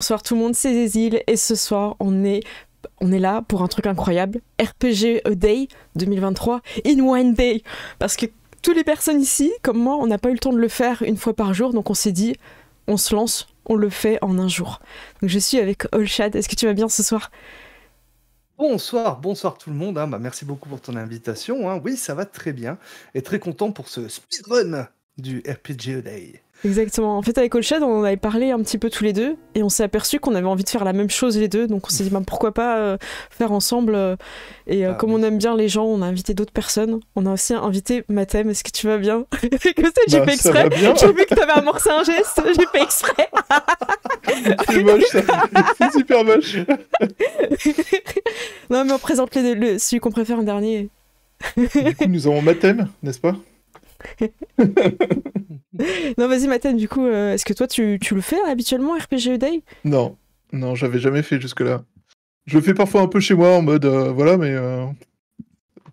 Bonsoir tout le monde, c'est Zézil et ce soir on est, on est là pour un truc incroyable, RPG A Day 2023 in One Day parce que toutes les personnes ici, comme moi, on n'a pas eu le temps de le faire une fois par jour donc on s'est dit on se lance, on le fait en un jour. Donc je suis avec Olshad, est-ce que tu vas bien ce soir Bonsoir, bonsoir tout le monde. Hein. Bah, merci beaucoup pour ton invitation. Hein. Oui, ça va très bien. Et très content pour ce speedrun du RPG Day. Exactement. En fait, avec Olshed, on avait parlé un petit peu tous les deux et on s'est aperçu qu'on avait envie de faire la même chose les deux. Donc on s'est dit, bah, pourquoi pas euh, faire ensemble euh, Et euh, ah, comme on aime bien les gens, on a invité d'autres personnes. On a aussi invité Mathem. Est-ce que tu vas bien que J'ai bah, fait exprès. J'ai vu que avais amorcé un geste. J'ai fait exprès. C'est moche, C'est super moche. non, mais on présente les, le, celui qu'on préfère en dernier. du coup, nous avons Mathem, n'est-ce pas non, vas-y, Mathène, du coup, euh, est-ce que toi, tu, tu, le fais habituellement, RPG e Day Non, non, j'avais jamais fait jusque-là. Je le fais parfois un peu chez moi en mode euh, voilà, mais euh,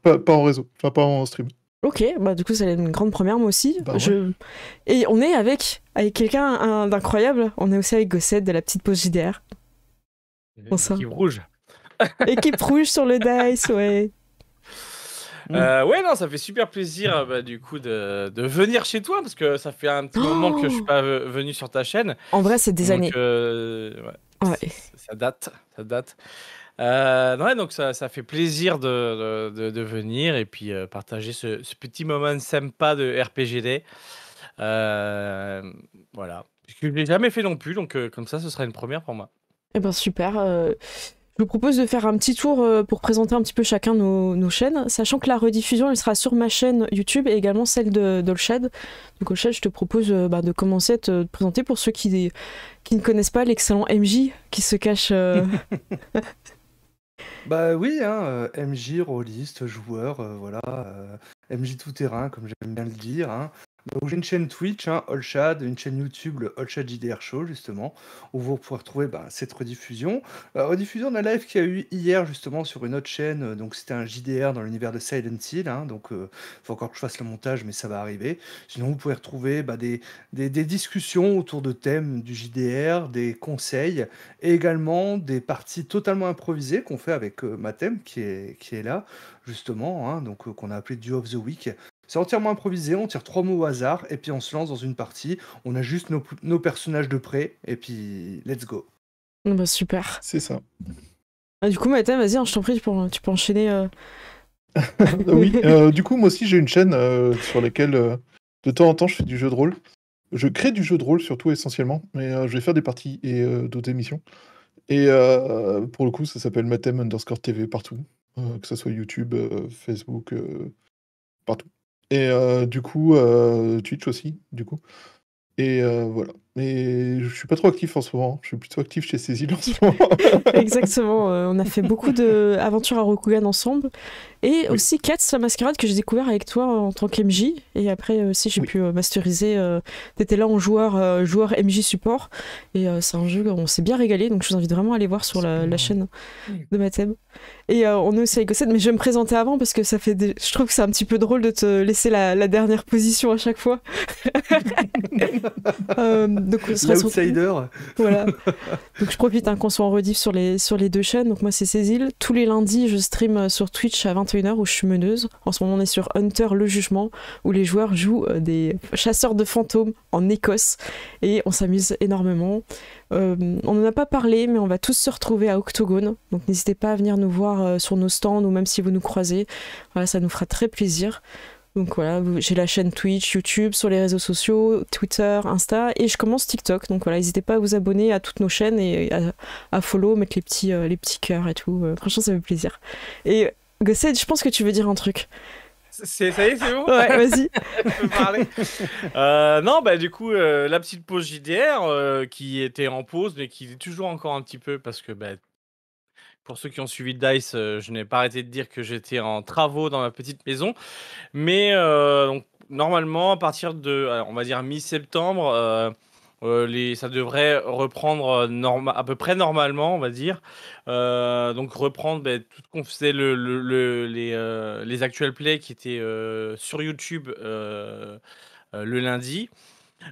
pas, en réseau, enfin pas en stream. Ok, bah du coup, ça c'est une grande première, moi aussi. Bah Et on est avec, avec quelqu'un d'incroyable. On est aussi avec Gossette de la petite pause JDR. Équipe rouge. Équipe rouge sur le Dice, ouais. Euh, ouais, non, ça fait super plaisir euh, bah, du coup de, venir chez toi parce que ça fait un petit moment que je suis oh pas venu sur ta chaîne. En vrai, c'est des années. Euh, ouais, Ça date, ça date. ouais, donc ça, fait plaisir de, venir et puis partager ce, petit moment sympa de RPGD. voilà. Je ne l'ai jamais fait non plus, donc comme ça, ce sera une première pour moi. Eh ben super. Je vous propose de faire un petit tour euh, pour présenter un petit peu chacun nos, chaînes, sachant que la rediffusion elle sera sur ma chaîne YouTube et également celle de d'Olshad. Donc Olshad, je te propose euh, bah, de commencer à te présenter pour ceux qui, ne connaissent pas l'excellent MJ qui se cache. Euh. bah oui, hein, MJ, rôliste, joueur, voilà, MJ tout terrain comme j'aime bien le dire. Hein. Donc j'ai une chaîne Twitch, hein, Shad, une chaîne YouTube, le Allshad JDR Show, justement, où vous pourrez retrouver bah, cette rediffusion. Euh, rediffusion d'un live qu'il y a eu hier, justement, sur une autre chaîne. Donc c'était un JDR dans l'univers de Silent Hill. Hein. donc il euh, faut encore que je fasse le montage, mais ça va arriver. Sinon, vous pouvez retrouver bah, des, discussions autour de thèmes du JDR, des conseils, et également des parties totalement improvisées qu'on fait avec ma euh, Mathem, qui est, là, justement, hein. donc qu'on a appelé Duo of the Week. C'est entièrement improvisé, on tire trois mots au hasard et puis on se lance dans une partie. On a juste nos, personnages de près et puis let's go. Bah, super. C'est ça. Ah, du coup, Mathem, vas-y, hein, je t'en prie, tu peux, enchaîner. Euh. oui, euh, du coup, moi aussi, j'ai une chaîne euh, sur laquelle de temps en temps je fais du jeu de rôle. Je crée du jeu de rôle surtout essentiellement, mais je vais faire des parties et d'autres émissions. Et pour le coup, ça s'appelle Mathem underscore TV partout, que ce soit YouTube, Facebook, partout. Et euh, du coup, euh, Twitch aussi, du coup. Et euh, voilà. Mais je suis pas trop actif en ce moment. Je suis plutôt actif chez Cécile en ce moment. Exactement. Euh, on a fait beaucoup d'aventures à Rokugan ensemble. Et aussi Cats, la mascarade que j'ai découvert avec toi en tant qu'MJ. Et après aussi, euh, j'ai pu euh, masteriser. Tu étais là en joueur, joueur MJ support. Et c'est un jeu, on s'est bien régalé. Donc je vous invite vraiment à aller voir sur la, chaîne de thème Et on est aussi avec Ossette, mais je vais me présenter avant parce que ça fait je trouve que c'est un petit peu drôle de te laisser la, dernière position à chaque fois. outsider Voilà. Donc je profite un hein, qu'on soit en rediff sur les, sur les deux chaînes. Donc moi c'est Cécile. Tous les lundis, je stream euh, sur Twitch à 21h où je suis meneuse. En ce moment, on est sur Hunter le Jugement où les joueurs jouent euh, des chasseurs de fantômes en Écosse et on s'amuse énormément. Euh, on n'en a pas parlé, mais on va tous se retrouver à Octogone. Donc n'hésitez pas à venir nous voir sur nos stands ou même si vous nous croisez. Voilà, ça nous fera très plaisir. Donc voilà, j'ai la chaîne Twitch, YouTube, sur les réseaux sociaux, Twitter, Insta, et je commence TikTok. Donc voilà, n'hésitez pas à vous abonner à toutes nos chaînes et à, follow, mettre les petits, euh, les petits cœurs et tout. Euh, franchement, ça fait plaisir. Et Gosset, je pense que tu veux dire un truc. C'est, ça y est, c'est bon Ouais, vas-y. Tu peux parler. Euh, non, bah, du coup, la petite pause JDR qui était en pause, mais qui est toujours encore un petit peu parce que bah, pour ceux qui ont suivi Dice, euh, je n'ai pas arrêté de dire que j'étais en travaux dans ma petite maison. Mais euh, normalement, à partir de, euh, on va dire, mi-septembre, ça devrait reprendre à peu près normalement, on va dire. donc reprendre ben, tout ce qu'on faisait, les, les plays qui étaient sur YouTube le lundi.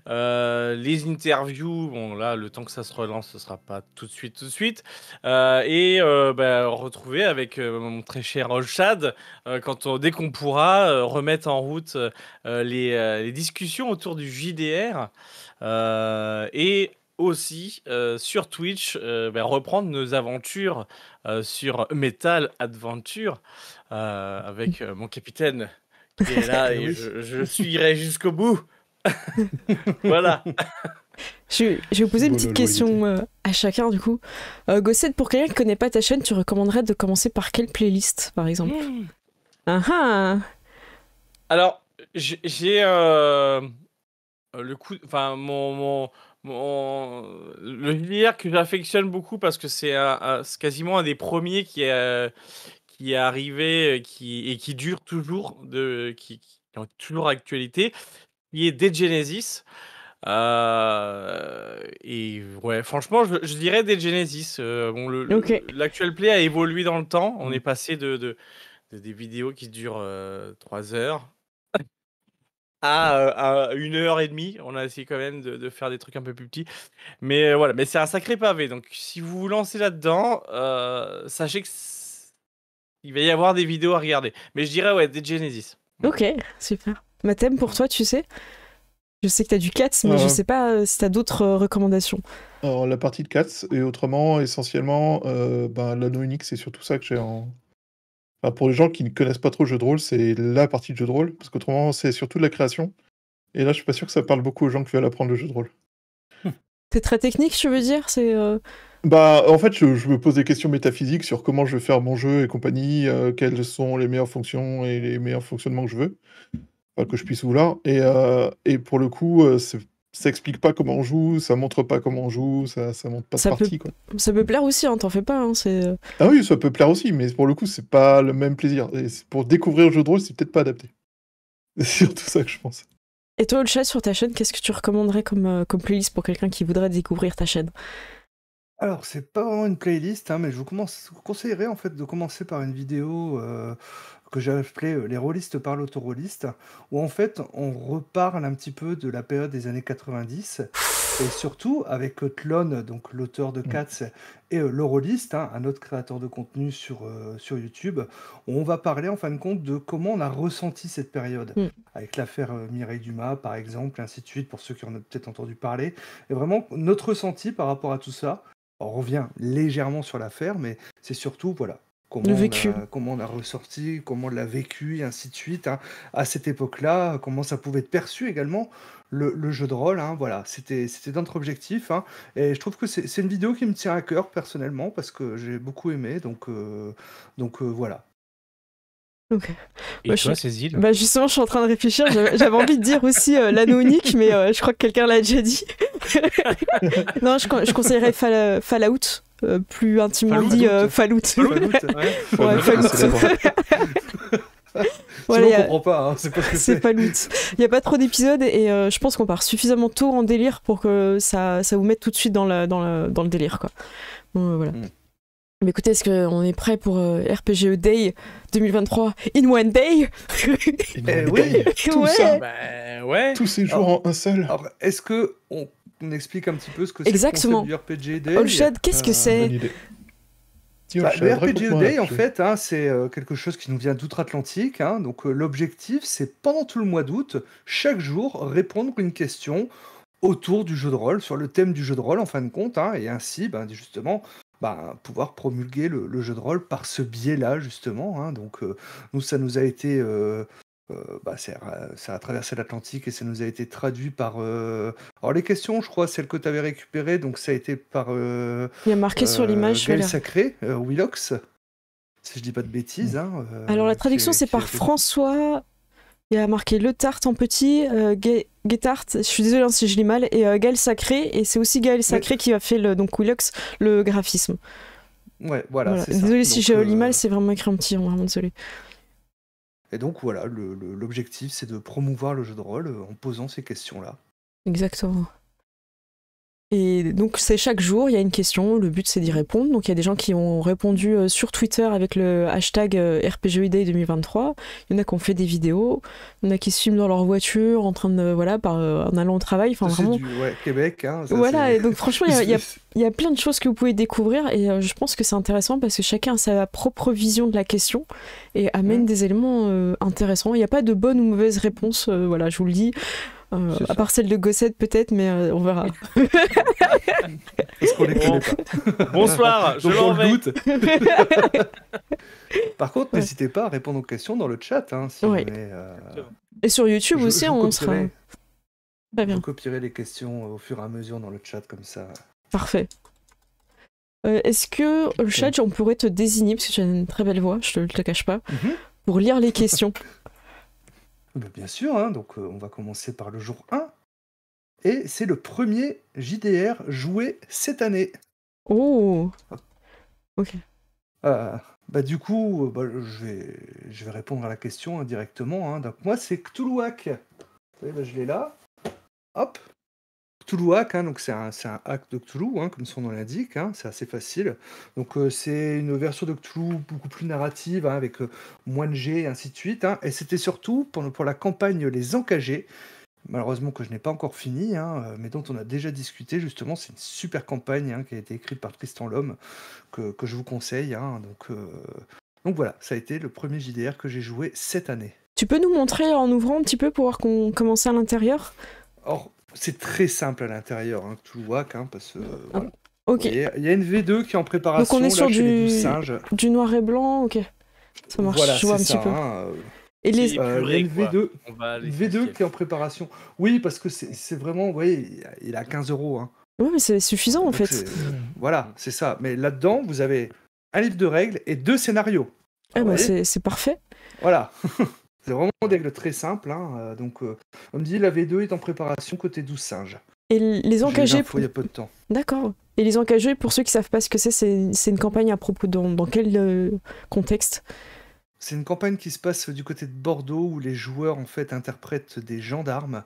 Euh, les interviews, bon là, le temps que ça se relance, ce sera pas tout de suite, tout de suite. Euh, et euh, bah, retrouver avec mon très cher Olshad, quand dès qu'on pourra, remettre en route les, discussions autour du JDR. et aussi sur Twitch, bah, reprendre nos aventures sur Metal Adventure avec mon capitaine qui est là eh et je, je suivrai jusqu'au bout. voilà. Je, vais vous poser une petite question euh, à chacun du coup. Gosset euh, Gossette, pour quelqu'un qui ne connaît pas ta chaîne, tu recommanderais de commencer par quelle playlist par exemple mmh. ah ah. Alors, j'ai euh, le coup, enfin mon, le lire que j'affectionne beaucoup parce que c'est quasiment un des premiers qui est qui est arrivé qui, et qui dure toujours de qui, est toujours actualité, il est des Genesis. Euh, et ouais, franchement, je, dirais des Genesis. Euh, bon, l'actuel play a évolué dans le temps. On mm. est passé de, de, des vidéos qui durent euh, trois 3 heures à, euh, à, une heure et demie. On a essayé quand même de, de faire des trucs un peu plus petits. Mais voilà, mais c'est un sacré pavé. Donc, si vous vous lancez là-dedans, sachez que il va y avoir des vidéos à regarder. Mais je dirais ouais, des Genesis. Ok, super ma thème pour toi, tu sais. Je sais que tu as du Cats, mais je sais pas euh, si tu as d'autres euh, recommandations. Alors, la partie de Cats, et autrement, essentiellement, euh, ben, l'anneau unique, c'est surtout ça que j'ai en, pour les gens qui ne connaissent pas trop le jeu de rôle, c'est la partie de jeu de rôle, parce qu'autrement, c'est surtout de la création. Et là, je suis pas sûr que ça parle beaucoup aux gens qui veulent apprendre le jeu de rôle. C'est très technique, je veux dire C'est Bah, en fait, je, me pose des questions métaphysiques sur comment je vais faire mon jeu et compagnie, quelles sont les meilleures fonctions et les meilleurs fonctionnements que je veux. Euh, que je puisse ouvrir, Et, euh, et pour le coup, euh, ça explique pas comment on joue, ça montre pas comment on joue, ça, ça montre pas ça de partie. Quoi. Ça peut plaire aussi, hein, t'en fais pas. Hein, ah oui, ça peut plaire aussi, mais pour le coup, c'est pas le même plaisir. pour découvrir le jeu de rôle, c'est peut-être pas adapté. C'est surtout ça que je pense. Et toi, chat sur ta chaîne, qu'est-ce que tu recommanderais comme, comme playlist pour quelqu'un qui voudrait découvrir ta chaîne alors, c'est pas vraiment une playlist, hein, mais je vous, conseillerais en fait de commencer par une vidéo que appelé euh, les rôlistes par l'autorolliste où en fait on reparle un petit peu de la période des années 90 et surtout avec Clone, donc l'auteur de Katz mm. et euh, le hein, un autre créateur de contenu sur, euh, sur YouTube, on va parler en fin de compte de comment on a ressenti cette période, mm. avec l'affaire Mireille Dumas par exemple, ainsi de suite, pour ceux qui en ont peut-être entendu parler, et vraiment notre ressenti par rapport à tout ça. On revient légèrement sur l'affaire, mais c'est surtout, voilà, comment, le vécu. On a, comment on a ressorti, comment on l'a vécu, et ainsi de suite. Hein. À cette époque-là, comment ça pouvait être perçu également le, jeu de rôle. Hein. Voilà, c'était notre objectif. Hein. Et je trouve que c'est une vidéo qui me tient à cœur personnellement parce que j'ai beaucoup aimé. Donc, euh, donc euh, voilà. Et toi, je... Cécile bah, Justement, je suis en train de réfléchir. J'avais envie de dire aussi euh, l'anneau unique, mais je crois que quelqu'un l'a déjà dit. non, je, conseillerais Fallout euh, plus intimement dit euh, Fallout. Fallout, ouais. Ah, Sinon, on pas, hein, c'est pas ce Il n'y a pas trop d'épisodes et euh, je pense qu'on part suffisamment tôt en délire pour que ça, ça vous mette tout de suite dans, la, dans, dans le délire. Quoi. Bon, voilà. Hmm. Mais écoutez, est-ce qu'on est prêt pour RPG RPGE Day 2023 In One Day In eh Oui, tout ça. Ben, ouais. Tous ces jours en un seul. Est-ce que on on explique un petit peu ce que c'est Exactement. Que RPG Day. Olshad, qu'est-ce que ah, c'est bah, le RPG Day, en fait, hein, c'est euh, quelque chose qui nous vient d'outre-Atlantique. Hein. donc, euh, l'objectif, c'est pendant tout le mois d'août, chaque jour, répondre à une question autour du jeu de rôle, sur le thème du jeu de rôle, en fin de compte, hein, et ainsi, ben, justement, ben, pouvoir promulguer le, jeu de rôle par ce biais-là, justement. donc, euh, nous, ça nous a été euh, bah, ça a traversé l'Atlantique et ça nous a été traduit par. Euh, alors, les questions, je crois, celles que tu avais récupérées, donc ça a été par. Euh, Il a marqué sur l'image. Gaël Sacré, Willox, si je dis pas de bêtises. Hein, alors, la traduction, c'est par François. Il a marqué Le Tarte en petit, Guettart, je suis désolé hein, si je lis mal, et Gaël Sacré, et c'est aussi Gaël Sacré qui a fait, le, donc Willox, le graphisme. Ouais, voilà. Désolée si je lis mal, c'est vraiment écrit en petit, hein, vraiment désolé. Et donc voilà, l'objectif c'est de promouvoir le jeu de rôle euh, en posant ces questions-là. Exactement. Et donc c'est chaque jour, il y a une question, le but c'est d'y répondre. Donc il y a des gens qui ont répondu euh, sur Twitter avec le hashtag euh, rpgid e 2023. Il y en a qui ont fait des vidéos, il y en a qui se filment dans leur voiture en train de euh, voilà par, en allant au travail. Enfin vraiment. Du, Québec. Hein, voilà. Et donc franchement il y, y, a plein de choses que vous pouvez découvrir et je pense que c'est intéressant parce que chacun a sa propre vision de la question et amène des éléments intéressants. Il n'y a pas de bonne ou mauvaise réponse. voilà, je vous le dis. Euh, à part celle de Gossette peut-être, mais euh, on verra. Est-ce qu'on les Bonsoir, je l'en vais. Par contre, n'hésitez pas à répondre aux questions dans le chat. Hein, euh, et sur YouTube aussi, on sera... Très bien. Vous les questions au fur et à mesure dans le chat comme ça. Parfait. Est-ce que le chat, on pourrait te désigner, parce que tu as une très belle voix, je te, te cache pas, mhm. pour lire les questions ah bah bien sûr, hein, donc euh, on va commencer par le jour 1. Et c'est le premier JDR joué cette année. Oh ah. Ok. Euh, bah du coup, euh, bah, je, vais, répondre à la question indirectement. Hein, directement. Hein. Donc moi, c'est Cthulhuac. Bah, je l'ai là. Hop, Cthulhu hein, donc c'est un, un, hack de Cthulhu, hein, comme son nom l'indique, hein, c'est assez facile. Donc euh, c'est une version de Cthulhu beaucoup plus narrative, avec euh, moins de G et ainsi de suite. et c'était surtout pour, pour, la campagne Les Encagés, malheureusement que je n'ai pas encore fini, euh, mais dont on a déjà discuté justement. C'est une super campagne qui a été écrite par Tristan Lhomme, que, que je vous conseille. donc, donc voilà, ça a été le premier JDR que j'ai joué cette année. Tu peux nous montrer en ouvrant un petit peu pour voir qu'on commence à l'intérieur c'est très simple à l'intérieur, hein, tout WAC, hein, parce que. Euh, ah, ok. Il y, a, une V2 qui est en préparation. Donc on est sur du... Singes. du noir et blanc, ok. Ça marche, je vois un petit peu. Hein, euh. et les V2, euh, V2 qui est en préparation. Oui, parce que c'est vraiment, vous voyez, il a 15 euros. Hein. Oui, mais c'est suffisant en fait. Voilà, c'est ça. Mais là-dedans, vous avez un livre de règles et deux scénarios. Eh ben, c'est parfait. Voilà. C'est vraiment des règles très simples. Hein, euh, donc, euh, on me dit la V2 est en préparation côté 12 singes. Et les engagés. pour... Il y a peu de temps. D'accord. Et les encagés pour ceux qui ne savent pas ce que c'est, c'est une campagne à propos dans, quel euh, contexte C'est une campagne qui se passe du côté de Bordeaux où les joueurs en fait interprètent des gendarmes.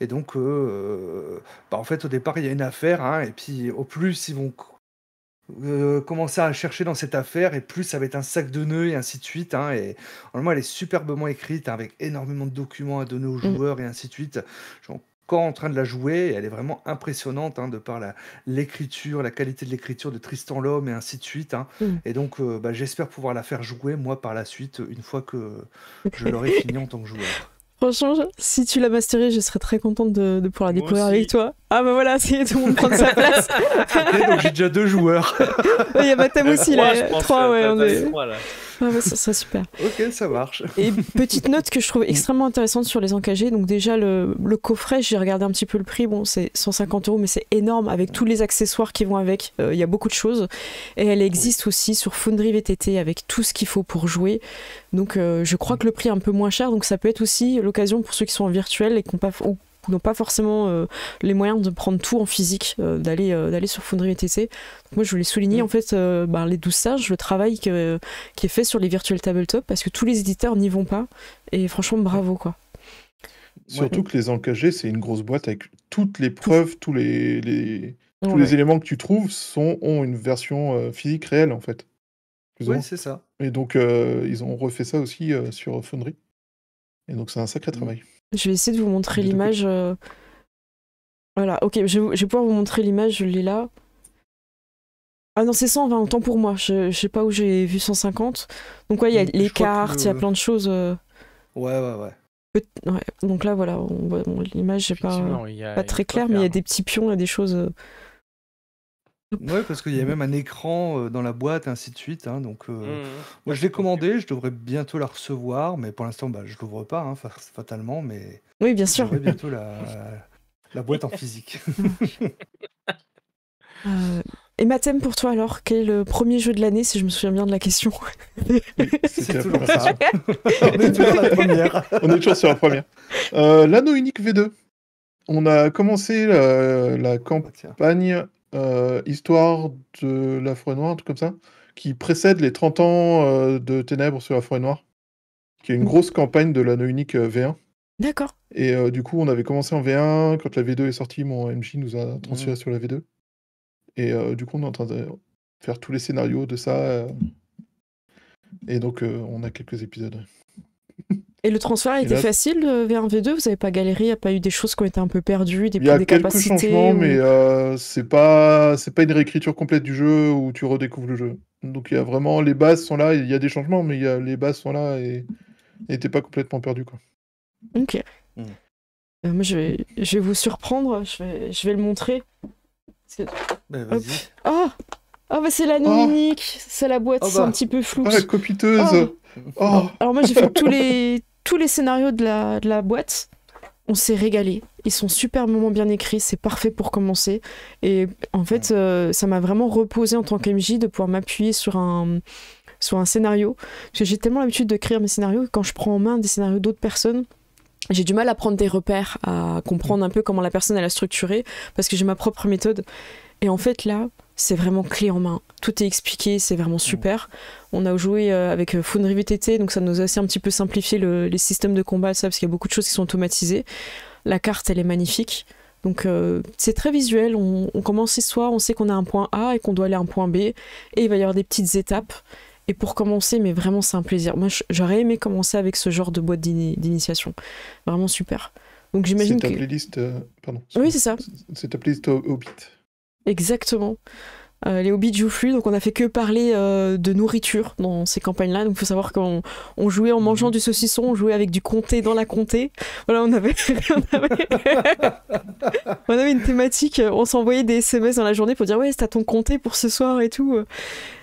Et donc, bah, en fait, au départ, il y a une affaire, hein, et puis au plus, ils vont euh, commencer à chercher dans cette affaire et plus ça va être un sac de nœuds et ainsi de suite. Hein, et en elle est superbement écrite hein, avec énormément de documents à donner aux mm. joueurs et ainsi de suite. Je suis encore en train de la jouer et elle est vraiment impressionnante hein, de par l'écriture, la, qualité de l'écriture de Tristan Lhomme et ainsi de suite. Mm. Et donc, euh, bah, j'espère pouvoir la faire jouer moi par la suite une fois que je l'aurai fini en tant que joueur. Franchement, si tu l'as masteré, je serais très contente de, pouvoir la découvrir avec toi. Ah bah voilà, c'est tout le monde prend sa place. donc j'ai déjà deux joueurs. Il y a Matam aussi, là. Trois, euh, ouais. On est... ouais, ça serait super. ok, ça marche. Et petite note que je trouve extrêmement intéressante sur les encagés. Donc, déjà, le, coffret, j'ai regardé un petit peu le prix. Bon, c'est 150 euros, mais c'est énorme avec tous les accessoires qui vont avec. Euh, il y a beaucoup de choses. Et elle existe aussi sur Foundry VTT avec tout ce qu'il faut pour jouer. Donc, euh, je crois mm. que le prix est un peu moins cher. Donc, ça peut être aussi l'occasion pour ceux qui sont en virtuel et qui n'ont pas, n'ont pas forcément euh, les moyens de prendre tout en physique, euh, d'aller euh, d'aller sur Foundry et T.C. moi, je voulais souligner mm. en fait ben, les 12 sages, le travail qui est fait sur les virtuels tabletop, parce que tous les éditeurs n'y vont pas. Et franchement, bravo quoi. Surtout que les encagés, c'est une grosse boîte avec toutes les preuves, tous les, éléments que tu trouves ont une version physique réelle en fait. Oui, c'est ça. Et donc ils ont refait ça aussi sur Foundry. Et donc c'est un sacré mm. travail. Je vais essayer de vous montrer l'image. Euh, voilà, ok, je vais, pouvoir vous montrer l'image, je l'ai là. Ah non, c'est 120, autant pour moi. Je, je sais pas où j'ai vu 150. Donc, ouais, il y a mm, les cartes, il y a plein de choses. Euh. Ouais, ouais, ouais. Donc là, voilà, l'image, j'ai pas, pas, très clair, mais il y a des petits pions, il y a des choses. Euh, oui, parce qu'il y a même un écran euh, dans la boîte, ainsi de suite. Hein, donc, euh, mmh, moi, je l'ai commandé, je devrais bientôt la recevoir, mais pour l'instant, bah, je l'ouvre pas, hein, fatalement, mais Oui, bien sûr. bientôt la, boîte en physique. Euh, et et thème pour toi alors, quel est le premier jeu de l'année, si je me souviens bien de la question C'est toujours ça. On est toujours sur la première. L'anneau unique V2. On a commencé la ah, campagne euh, histoire de la forêt noire, un truc comme ça, qui précède les 30 ans euh, de Ténèbres sur la forêt noire, qui est une mmh. grosse campagne de l'anneau unique euh, V1. D'accord. Et du coup, on avait commencé en V1. Quand la V2 est sortie, mon MJ nous a transféré mmh. sur la V2. Et du coup, on est en train de faire tous les scénarios de ça. Et donc, on a quelques épisodes. Et le transfert a été facile, facile euh, vers V2 Vous n'avez pas galéré Il n'y a pas eu des choses qui ont été un peu perdues, des, Il y a quelques changements, mais euh, c'est pas c'est pas une réécriture complète du jeu où tu redécouvres le jeu. Donc il y a vraiment les bases sont là. Il y a des changements, mais il y a, les bases sont là et n'étaient pas complètement perdu quoi. Ok. Mm. Euh, moi je vais je vais vous surprendre. Je vais je vais le montrer. y oh Oh c'est bah, ah ah, bah, la nominique ah. c'est la boîte, c'est un bah. petit peu flou. Oh la copiteuse oh. Alors moi j'ai fait tous les tous les scénarios de la, boîte. On s'est régalés. Ils sont superbement bien écrits, c'est parfait pour commencer. Et en fait, euh, ça m'a vraiment reposé en tant qu'MJ de pouvoir m'appuyer sur un, un scénario. Parce que j'ai tellement l'habitude de créer mes scénarios que quand je prends en main des scénarios d'autres personnes, j'ai du mal à prendre des repères, à comprendre un peu comment la personne elle a structuré, parce que j'ai ma propre méthode. Et en fait, là, c'est vraiment clé en main. Tout est expliqué, c'est vraiment super. On a joué euh, avec Foundry euh, VTT, donc ça nous a aussi un petit peu simplifié les systèmes de combat, ça, parce qu'il y a beaucoup de choses qui sont automatisées. La carte, elle est magnifique. Donc euh, c'est très visuel, on, commence l'histoire, on sait qu'on a un point A et qu'on doit aller à un point B, et il va y avoir des petites étapes. Et pour commencer, mais vraiment c'est un plaisir. Moi j'aurais aimé commencer avec ce genre de boîte d'initiation. Vraiment super. Donc j'imagine que... C'est ta playlist... pardon. Oui c'est ça. C'est ta playlist Hobbit. Exactement. Euh, les hobbies de donc on n'a fait que parler euh, de nourriture dans ces campagnes-là. Donc il faut savoir qu'on jouait en mangeant mhm. du saucisson, on jouait avec du comté dans la comté. Voilà, on avait, on avait, une thématique, euh, on s'envoyait des SMS dans la journée pour dire ouais, c'est à ton comté pour ce soir et tout.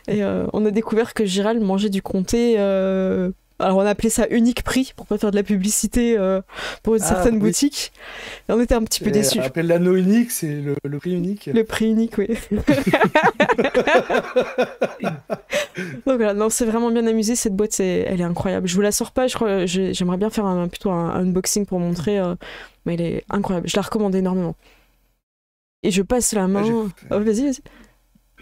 Et on a découvert que Gérald mangeait du comté alors on appelait ça unique prix pour pas faire de la publicité euh, pour une ah, certaine boutique. Et on était un petit peu déçus. On appelle l'anneau unique, c'est le, prix unique. Le prix unique, oui. Donc voilà, non, c'est vraiment bien amusé cette boîte, C'est, elle est incroyable. Je vous la sors pas, j'aimerais bien faire un, plutôt un, unboxing pour montrer, euh, mais elle est incroyable. Je la recommande énormément. Et je passe la ah, main. Oh, vas-y, vas-y.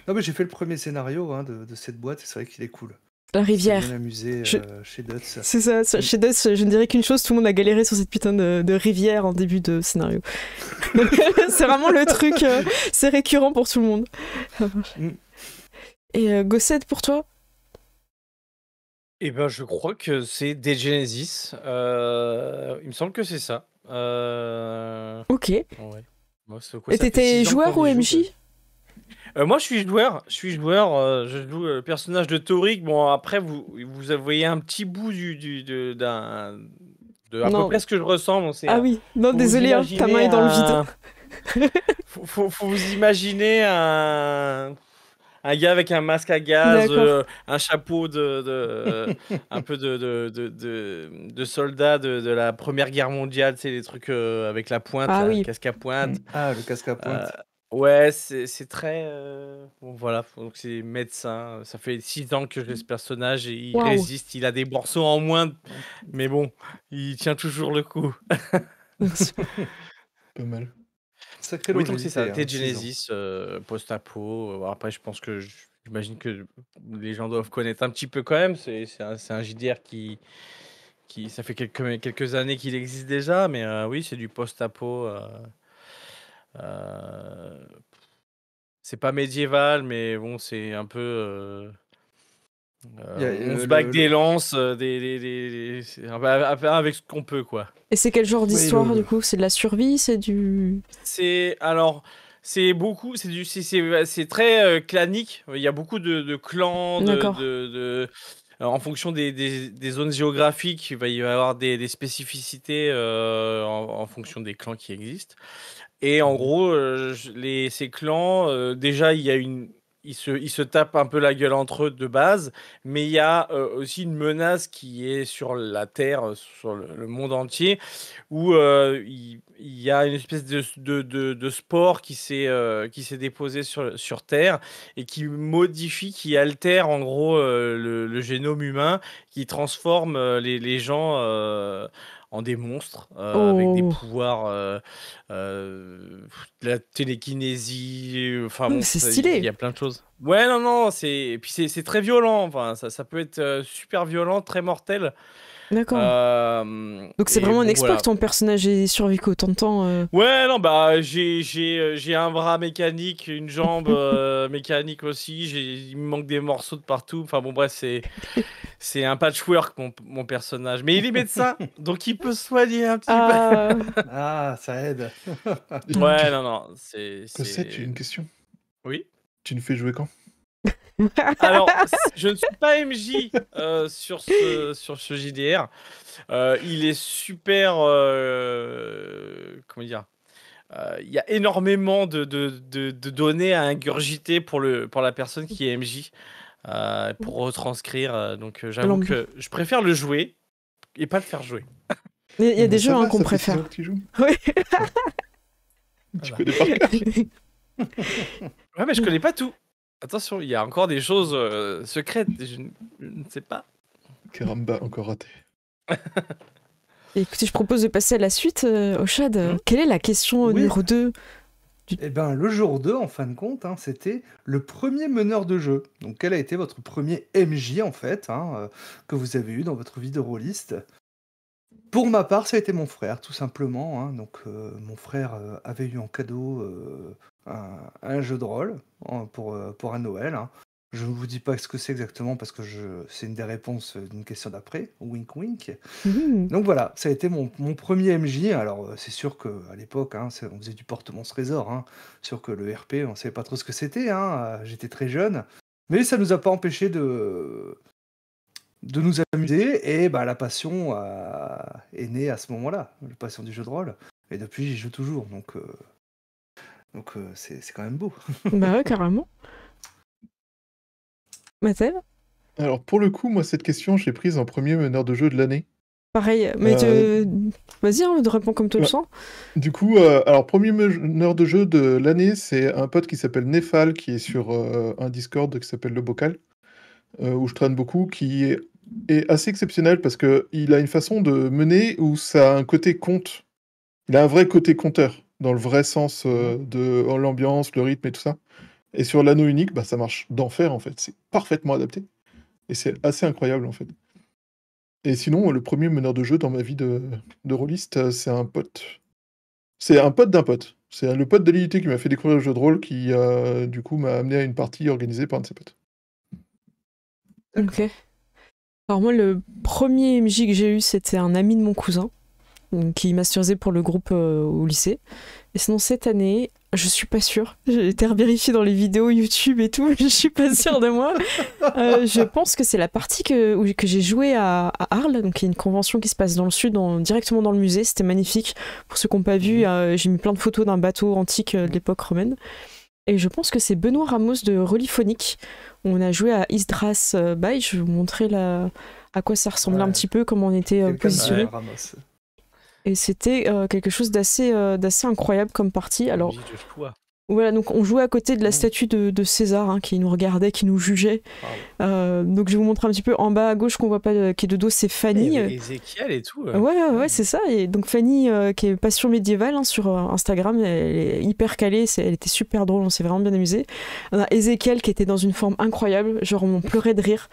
Non mais j'ai fait le premier scénario hein, de cette boîte, c'est vrai qu'il est cool la rivière. Euh, je... chez C'est ça, chez Dots, je ne dirais qu'une chose, tout le monde a galéré sur cette putain de, rivière en début de scénario. c'est vraiment le truc, euh, c'est récurrent pour tout le monde. Mm. Et euh, Gosset pour toi Eh ben, je crois que c'est des Genesis. il me semble que c'est ça. Ok. Et t'étais joueur ou MJ euh, moi, je suis joueur. Je suis joueur. Euh, je joue euh, le personnage de Torik. Bon, après, vous, vous voyez un petit bout du, de, d'un, à non. peu près ce que je ressemble. ah oui, non, désolé, hein, ta main est dans le vide. faut, faut, vous imaginer un... un. gars avec un masque à gaz, un chapeau de, un peu de, de, de soldat de, la Première Guerre mondiale, c'est des les trucs avec la pointe, ah le casque à pointe. Ah, le casque à pointe. Ouais, c'est très. Euh, voilà, donc c'est médecin. Ça fait six ans que j'ai ce personnage et il résiste. Il a des morceaux en moins, mais bon, il tient toujours le coup. Pas mal. Oui, donc c'est ça. Hein, T Genesis, euh, post-apo. Euh, après, je pense que j'imagine que les gens doivent connaître un petit peu quand même. C'est un, JDR qui, qui. Ça fait quelques, années qu'il existe déjà, mais oui, c'est du post-apo. Euh, c'est pas médiéval, mais bon, c'est un peu. Euh, euh, on se bague des lances, des, avec ce qu'on peut, quoi. Et c'est quel genre d'histoire du coup C'est de la survie, c'est du. C'est alors c'est beaucoup, c'est c'est très clanique. Il y a beaucoup de, clans, de, en fonction des, des, zones géographiques, il va y avoir des, spécificités en, fonction des clans qui existent. Et en gros, euh, les, ces clans, euh, déjà, il y a une. Ils se, se tapent un peu la gueule entre eux de base, mais il y a euh, aussi une menace qui est sur la Terre, sur le, monde entier, où il, y a une espèce de, de, de, de sport qui s'est déposé sur, sur Terre et qui modifie, qui altère en gros le, génome humain, qui transforme les, les gens en des monstres euh, avec des oh. pouvoirs, euh, euh, la télékinésie. Enfin, c'est stylé. Il y a plein de choses. Ouais, non, non. C'est puis c'est très violent. Enfin, ça, ça peut être super violent, très mortel. D'accord. Euh, donc c'est vraiment un exploit que ton personnage ait survécu autant de temps. Euh. Ouais, non, bah euh, j'ai un bras mécanique, une jambe mécanique aussi, il me manque des morceaux de partout. Enfin bon, bref, c'est. C'est un patchwork, mon, mon, personnage. Mais il est médecin, donc il peut soigner un petit peu. ah, ah ça aide. ouais, non, non. C'est. C'est une question. Oui. Tu nous fais jouer quand alors, je ne suis pas MJ euh, sur, ce, sur ce JDR. Euh, il est super. Euh, comment dire Il y a énormément de, de, données à ingurgiter pour, le, pour la personne qui est MJ pour retranscrire. Donc, j'avoue que je préfère le jouer et pas le faire jouer. Il y a des jeux hein, qu'on préfère. Tu joues oui. tu ouais, mais je connais pas tout. Attention, il y a encore des choses euh, secrètes, je, ne sais pas. Caramba, encore raté. Écoutez, je propose de passer à la suite, Oshad. Euh, au mmh. Quelle est la question euh, numéro 2 Eh ben, le jour 2, en fin de compte, hein, c'était le premier meneur de jeu. Donc, quel a été votre premier MJ, en fait, hein, que vous avez eu dans votre vie de rôliste Pour ma part, ça a été mon frère, tout simplement. Hein. Donc, mon frère avait eu en cadeau un, jeu de rôle pour, euh, pour un Noël. Hein. Je ne vous dis pas ce que c'est exactement parce que c'est une des réponses euh, d'une question d'après. Wink wink. Mhm. Donc voilà, ça a été mon, premier MJ. Alors euh, c'est sûr qu'à l'époque, hein, on faisait du porte-monstre trésor. Hein. Sûr que le RP, on ne savait pas trop ce que c'était. Hein. J'étais très jeune. Mais ça ne nous a pas empêché de, de nous amuser. Et bah, la passion est née à ce moment-là, la passion du jeu de rôle. Et depuis, j'y joue toujours. Donc. Donc euh, c'est quand même beau. bah ouais, carrément. Mathève Alors pour le coup, moi cette question, j'ai prise en premier meneur de jeu de l'année. Pareil, mais euh, vas-y, hein, réponds comme tu le sens. Du coup, euh, alors premier meneur de jeu de l'année, c'est un pote qui s'appelle Nefal, qui est sur un Discord qui s'appelle Le Bocal, où je traîne beaucoup, qui est, est assez exceptionnel parce qu'il a une façon de mener où ça a un côté compte. Il a un vrai côté compteur dans le vrai sens euh, de euh, l'ambiance, le rythme et tout ça. Et sur l'anneau unique, bah, ça marche d'enfer en fait. C'est parfaitement adapté. Et c'est assez incroyable en fait. Et sinon, le premier meneur de jeu dans ma vie de, de rôliste, euh, c'est un pote. C'est un pote d'un pote. C'est le pote de qui m'a fait découvrir le jeu de rôle qui, du coup, m'a amené à une partie organisée par un de ses potes. Ok. Alors moi, le premier MJ que j'ai eu, c'était un ami de mon cousin qui masterisé pour le groupe euh, au lycée. Et sinon, cette année, je suis pas sûre. J'ai été revérifiée dans les vidéos YouTube et tout, je je suis pas sûre de moi. Euh, je pense que c'est la partie que, que j'ai joué à, Arles, donc il y a une convention qui se passe dans le sud, directement dans le musée. C'était magnifique. Pour ceux qui n'ont pas vu, mhm. euh, j'ai mis plein de photos d'un bateau antique de l'époque romaine. Et je pense que c'est Benoît Ramos de Reliphonique. On a joué à Isdras Bay. Je vais vous montrer à quoi ça ressemblait un petit peu, comment on était positionné. Et c'était euh, quelque chose euh, d'assez incroyable comme partie. Alors, voilà, donc on jouait à côté de la mm. statue de, César hein, qui nous regardait, qui nous jugeait. Euh, donc je vais vous montrer un petit peu en bas à gauche qu'on voit pas, euh, qui est de dos, c'est Fanny. Et eh Ezekiel euh. et tout. Ouais, ouais, ouais c'est ça. Et donc Fanny, qui est passion médiévale hein, sur Instagram, elle est hyper calée, elle était super drôle, on s'est vraiment bien amusé. On a Ezekiel qui était dans une forme incroyable, genre on pleurait de rire.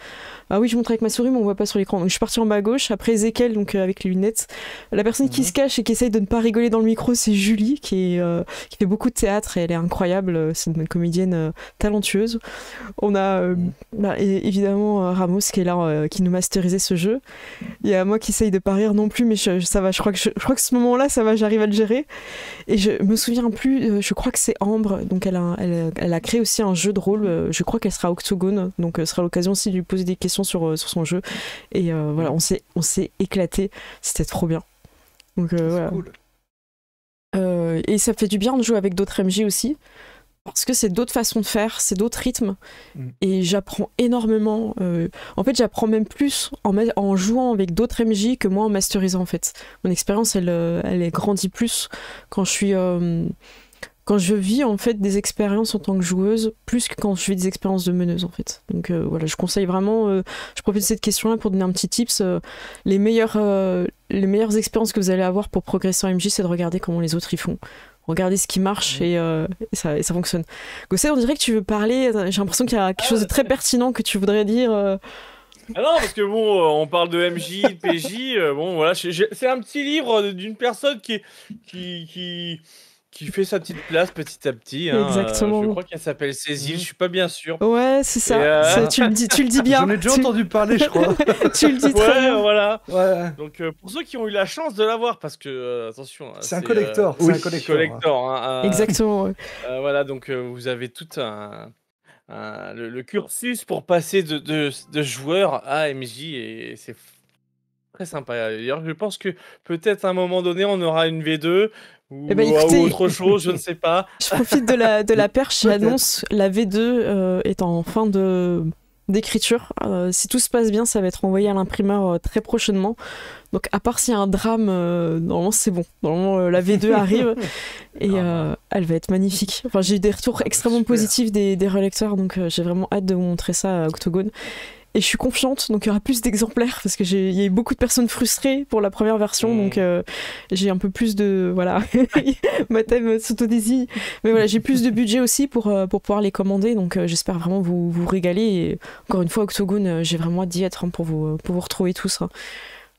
Ah oui, je montre avec ma souris, mais on voit pas sur l'écran. Donc je suis partie en bas à gauche. Après Ezekiel, donc avec les lunettes. La personne qui mhm. se cache et qui essaye de ne pas rigoler dans le micro, c'est Julie, qui, est, qui fait beaucoup de théâtre et elle est incroyable. C'est une comédienne talentueuse. On a mhm. bah, évidemment euh, Ramos qui est là, euh, qui nous masterisait ce jeu. Il y a moi qui essaye de pas rire non plus, mais ça va, je crois que, je, crois que ce moment-là, ça va, j'arrive à le gérer. Et je me souviens plus, euh, je crois que c'est Ambre, donc elle a, créé aussi un jeu de rôle, je crois qu'elle sera octogone, donc ce sera l'occasion aussi de lui poser des questions sur, son jeu. Et voilà, on s'est, on éclaté, c'était trop bien. Donc et ça fait du bien de jouer avec d'autres MJ aussi parce que c'est d'autres façons de faire, c'est d'autres rythmes. Mm. Et j'apprends énormément. Euh, en fait, j'apprends même plus en, en jouant avec d'autres MJ que moi en masterisant, en fait. Mon expérience, elle, euh, elle est grandit plus quand je suis... Euh, quand je vis en fait des expériences en tant que joueuse plus que quand je vis des expériences de meneuse en fait. Donc voilà, je conseille vraiment, je profite de cette question-là pour donner un petit tips. les, meilleures, les meilleures expériences que vous allez avoir pour progresser en MJ, c'est de regarder comment les autres y font. Regardez ce qui marche euh, et, ça, fonctionne. Gosset, on dirait que tu veux parler, j'ai l'impression qu'il y a quelque ah, chose de euh, très pertinent que tu voudrais dire. Euh. Ah non, parce que bon, on parle de MJ, de PJ, bon voilà, c'est un petit livre d'une personne qui, qui, qui qui fait sa petite place petit à petit. Hein. Exactement. Euh, je crois qu'elle s'appelle Cécile, mm. je suis pas bien sûr. Ouais, c'est ça. Euh, tu, le dis, tu le dis bien. J'en ai déjà entendu parler, je crois. tu le dis ouais, voilà. Ouais. Donc, euh, pour ceux qui ont eu la chance de l'avoir, parce que, attention. Hein, c'est un collector. c'est un collector. Hein. Exactement. voilà, donc vous avez tout un. le, cursus pour passer de, de, de joueur à MJ et c'est très sympa. D'ailleurs, je pense que peut-être à un moment donné, on aura une V2 eh ben, ou euh, autre chose, je ne sais pas. Je profite de la, de la perche et annonce la V2 euh, est en fin de d'écriture. Euh, si tout se passe bien, ça va être envoyé à l'imprimeur très prochainement. Donc à part s'il y a un drame, normalement c'est bon. Normalement la V2 arrive et ah. elle va être magnifique. Enfin j'ai eu des retours ah, bah, extrêmement positifs des, des relecteurs, donc j'ai vraiment hâte de vous montrer ça à Octogone et je suis confiante, donc il y aura plus d'exemplaires parce que j'ai y a eu beaucoup de personnes frustrées pour la première version, donc mmh. euh, j'ai un peu plus de voilà, ma thème s'autodésie, mais voilà j'ai plus de budget aussi pour euh, pour pouvoir les commander, donc euh, j'espère vraiment vous vous régaler. Et encore une fois Octogone, j'ai vraiment hâte d'y être hein, pour vous pour vous retrouver tous. Hein.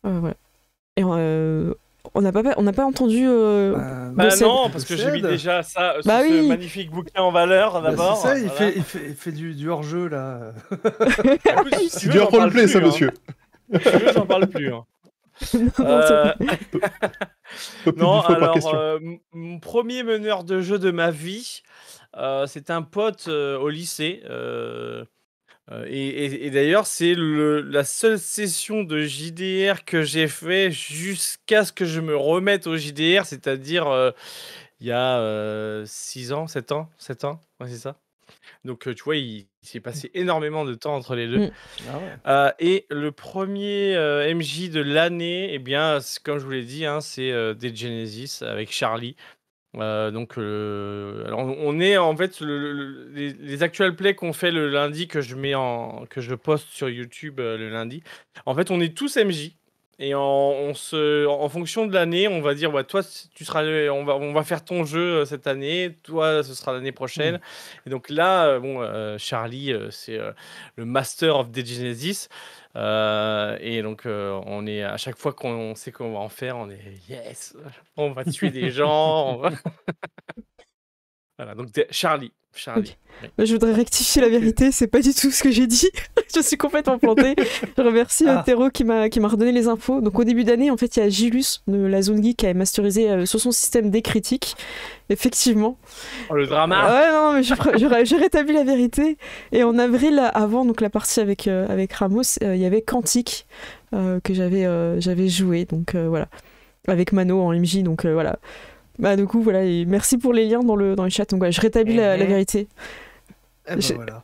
voilà. Et on n'a pas, pas entendu. Euh, bah, bah non, parce que j'ai mis déjà ça, euh, bah ce, magnifique bouquin en valeur bah, d'abord. c'est ça, il, fait, il, fait, il, fait, du, hors-jeu là. c'est ah du roleplay ça, hein. monsieur. J'en parle plus. Hein. Euh, non, alors, mon premier meneur de jeu de ma vie, c'est un pote au lycée. Euh, et, d'ailleurs, c'est la seule session de JDR que j'ai fait jusqu'à ce que je me remette au JDR, c'est-à-dire euh, il y a 6 euh, ans, 7 ans, 7 ans, c'est ça. Donc, tu vois, il, s'est passé mm. énormément de temps entre les deux. Mm. Ah et le premier MJ de l'année, eh bien, comme je vous l'ai dit, hein, c'est des Genesis avec Charlie. Euh, donc, euh, on est en fait les, les actuels plays qu'on fait le lundi que je mets en que je poste sur YouTube euh, le lundi. En fait, on est tous MJ. Et on, se, en fonction de l'année, on va dire ouais, bah, toi, tu seras, on va, on va faire ton jeu euh, cette année. Toi, ce sera l'année prochaine. Mm. Et donc là, euh, bon, euh, Charlie, c'est le master of the Genesis. et donc, on est à chaque fois qu'on sait qu'on va en faire, on est yes, on va tuer des gens. voilà. Donc Charlie, bah, je voudrais rectifier la vérité, c'est pas du tout ce que j'ai dit. je suis complètement plantée. Je remercie euh, ah. qui m'a qui m'a redonné les infos. Donc au début d'année, en fait, il y a Gilus de la zone geek qui a masterisé euh, sur son système des critiques. Effectivement. Oh, le drama. Ah ouais, non, mais je, rétablis la vérité. Et en avril, avant donc la partie avec euh, avec Ramos, il y avait Quantique que j'avais j'avais joué. Donc voilà, avec Mano en MJ. Donc voilà. Bah, du coup, voilà, merci pour les liens dans le, dans le chat. Donc, je rétablis la, eh ben. vérité. Eh ben, voilà.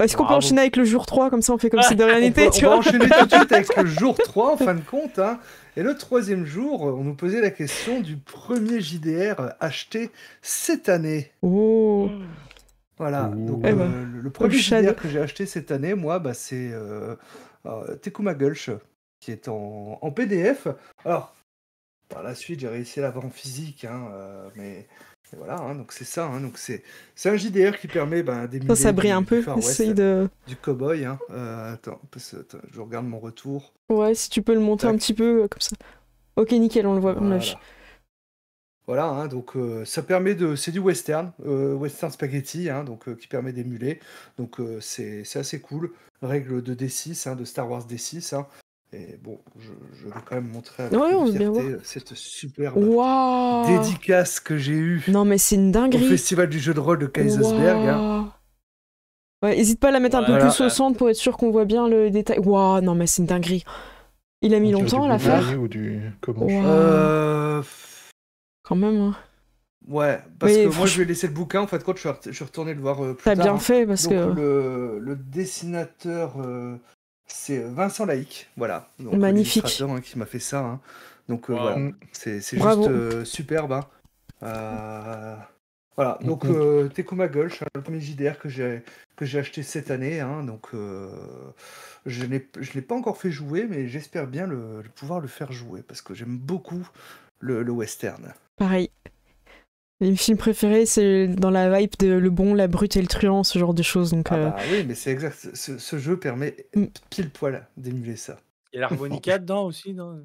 Est-ce qu'on peut enchaîner avec le jour 3 Comme ça, on fait comme si de rien n'était. On, va enchaîner tout de suite avec le jour 3, en fin de compte. Hein. Et le troisième jour, on nous posait la question du premier JDR acheté cette année. Oh Voilà. Oh. Eh ben. euh, le, premier JDR que j'ai acheté cette année, moi, bah, c'est euh, euh Tekuma Gulch, qui est en, en PDF. Alors, la suite, j'ai réussi à l'avoir en physique. Hein, euh, mais, voilà, hein, donc c'est ça. Hein, donc c'est, un JDR qui permet ben, Ça, brille un peu, de... Du cowboy. Euh, attends, je regarde mon retour. Ouais, si tu peux le monter un petit peu, euh, comme ça. Ok, nickel, on le voit, voilà. donc ça permet de. C'est du western, western spaghetti, donc, qui permet d'émuler. Donc c'est assez cool. Règle de D6, de Star Wars D6. Et bon, je, vais quand même montrer avec cette superbe dédicace que j'ai eue. Non, mais c'est une dinguerie. Au festival du jeu de rôle de Kaisersberg. Hein. Ouais, hésite pas à la mettre un peu plus au centre pour être sûr qu'on voit bien le détail. Waouh, non, mais c'est une dinguerie. Il a mis longtemps à la faire. Ou du... Comment wow. euh... Quand même. Hein. Ouais, parce que moi je vais laisser le bouquin, en fait, quand je suis, retourné le voir euh, plus tard. T'as bien fait, parce que. Le, dessinateur euh, c'est euh, Vincent Laïc, voilà. Donc, Magnifique. Hein, qui m'a fait ça. Hein. Donc euh, voilà, c'est juste euh, superbe. Hein. Voilà, donc euh, Tecoma le premier JDR que j'ai que j'ai acheté cette année, hein, donc euh, je ne l'ai pas encore fait jouer, mais j'espère bien pouvoir le faire jouer parce que j'aime beaucoup le, le, western. Pareil. Mes films préférés, c'est dans la vibe de Le Bon, la Brute et le Truand, ce genre de choses. Donc, ah euh. bah oui, mais c'est exact. Ce, jeu permet mm. pile poil d'émuler ça. Il y a l'harmonica oh. dedans aussi, non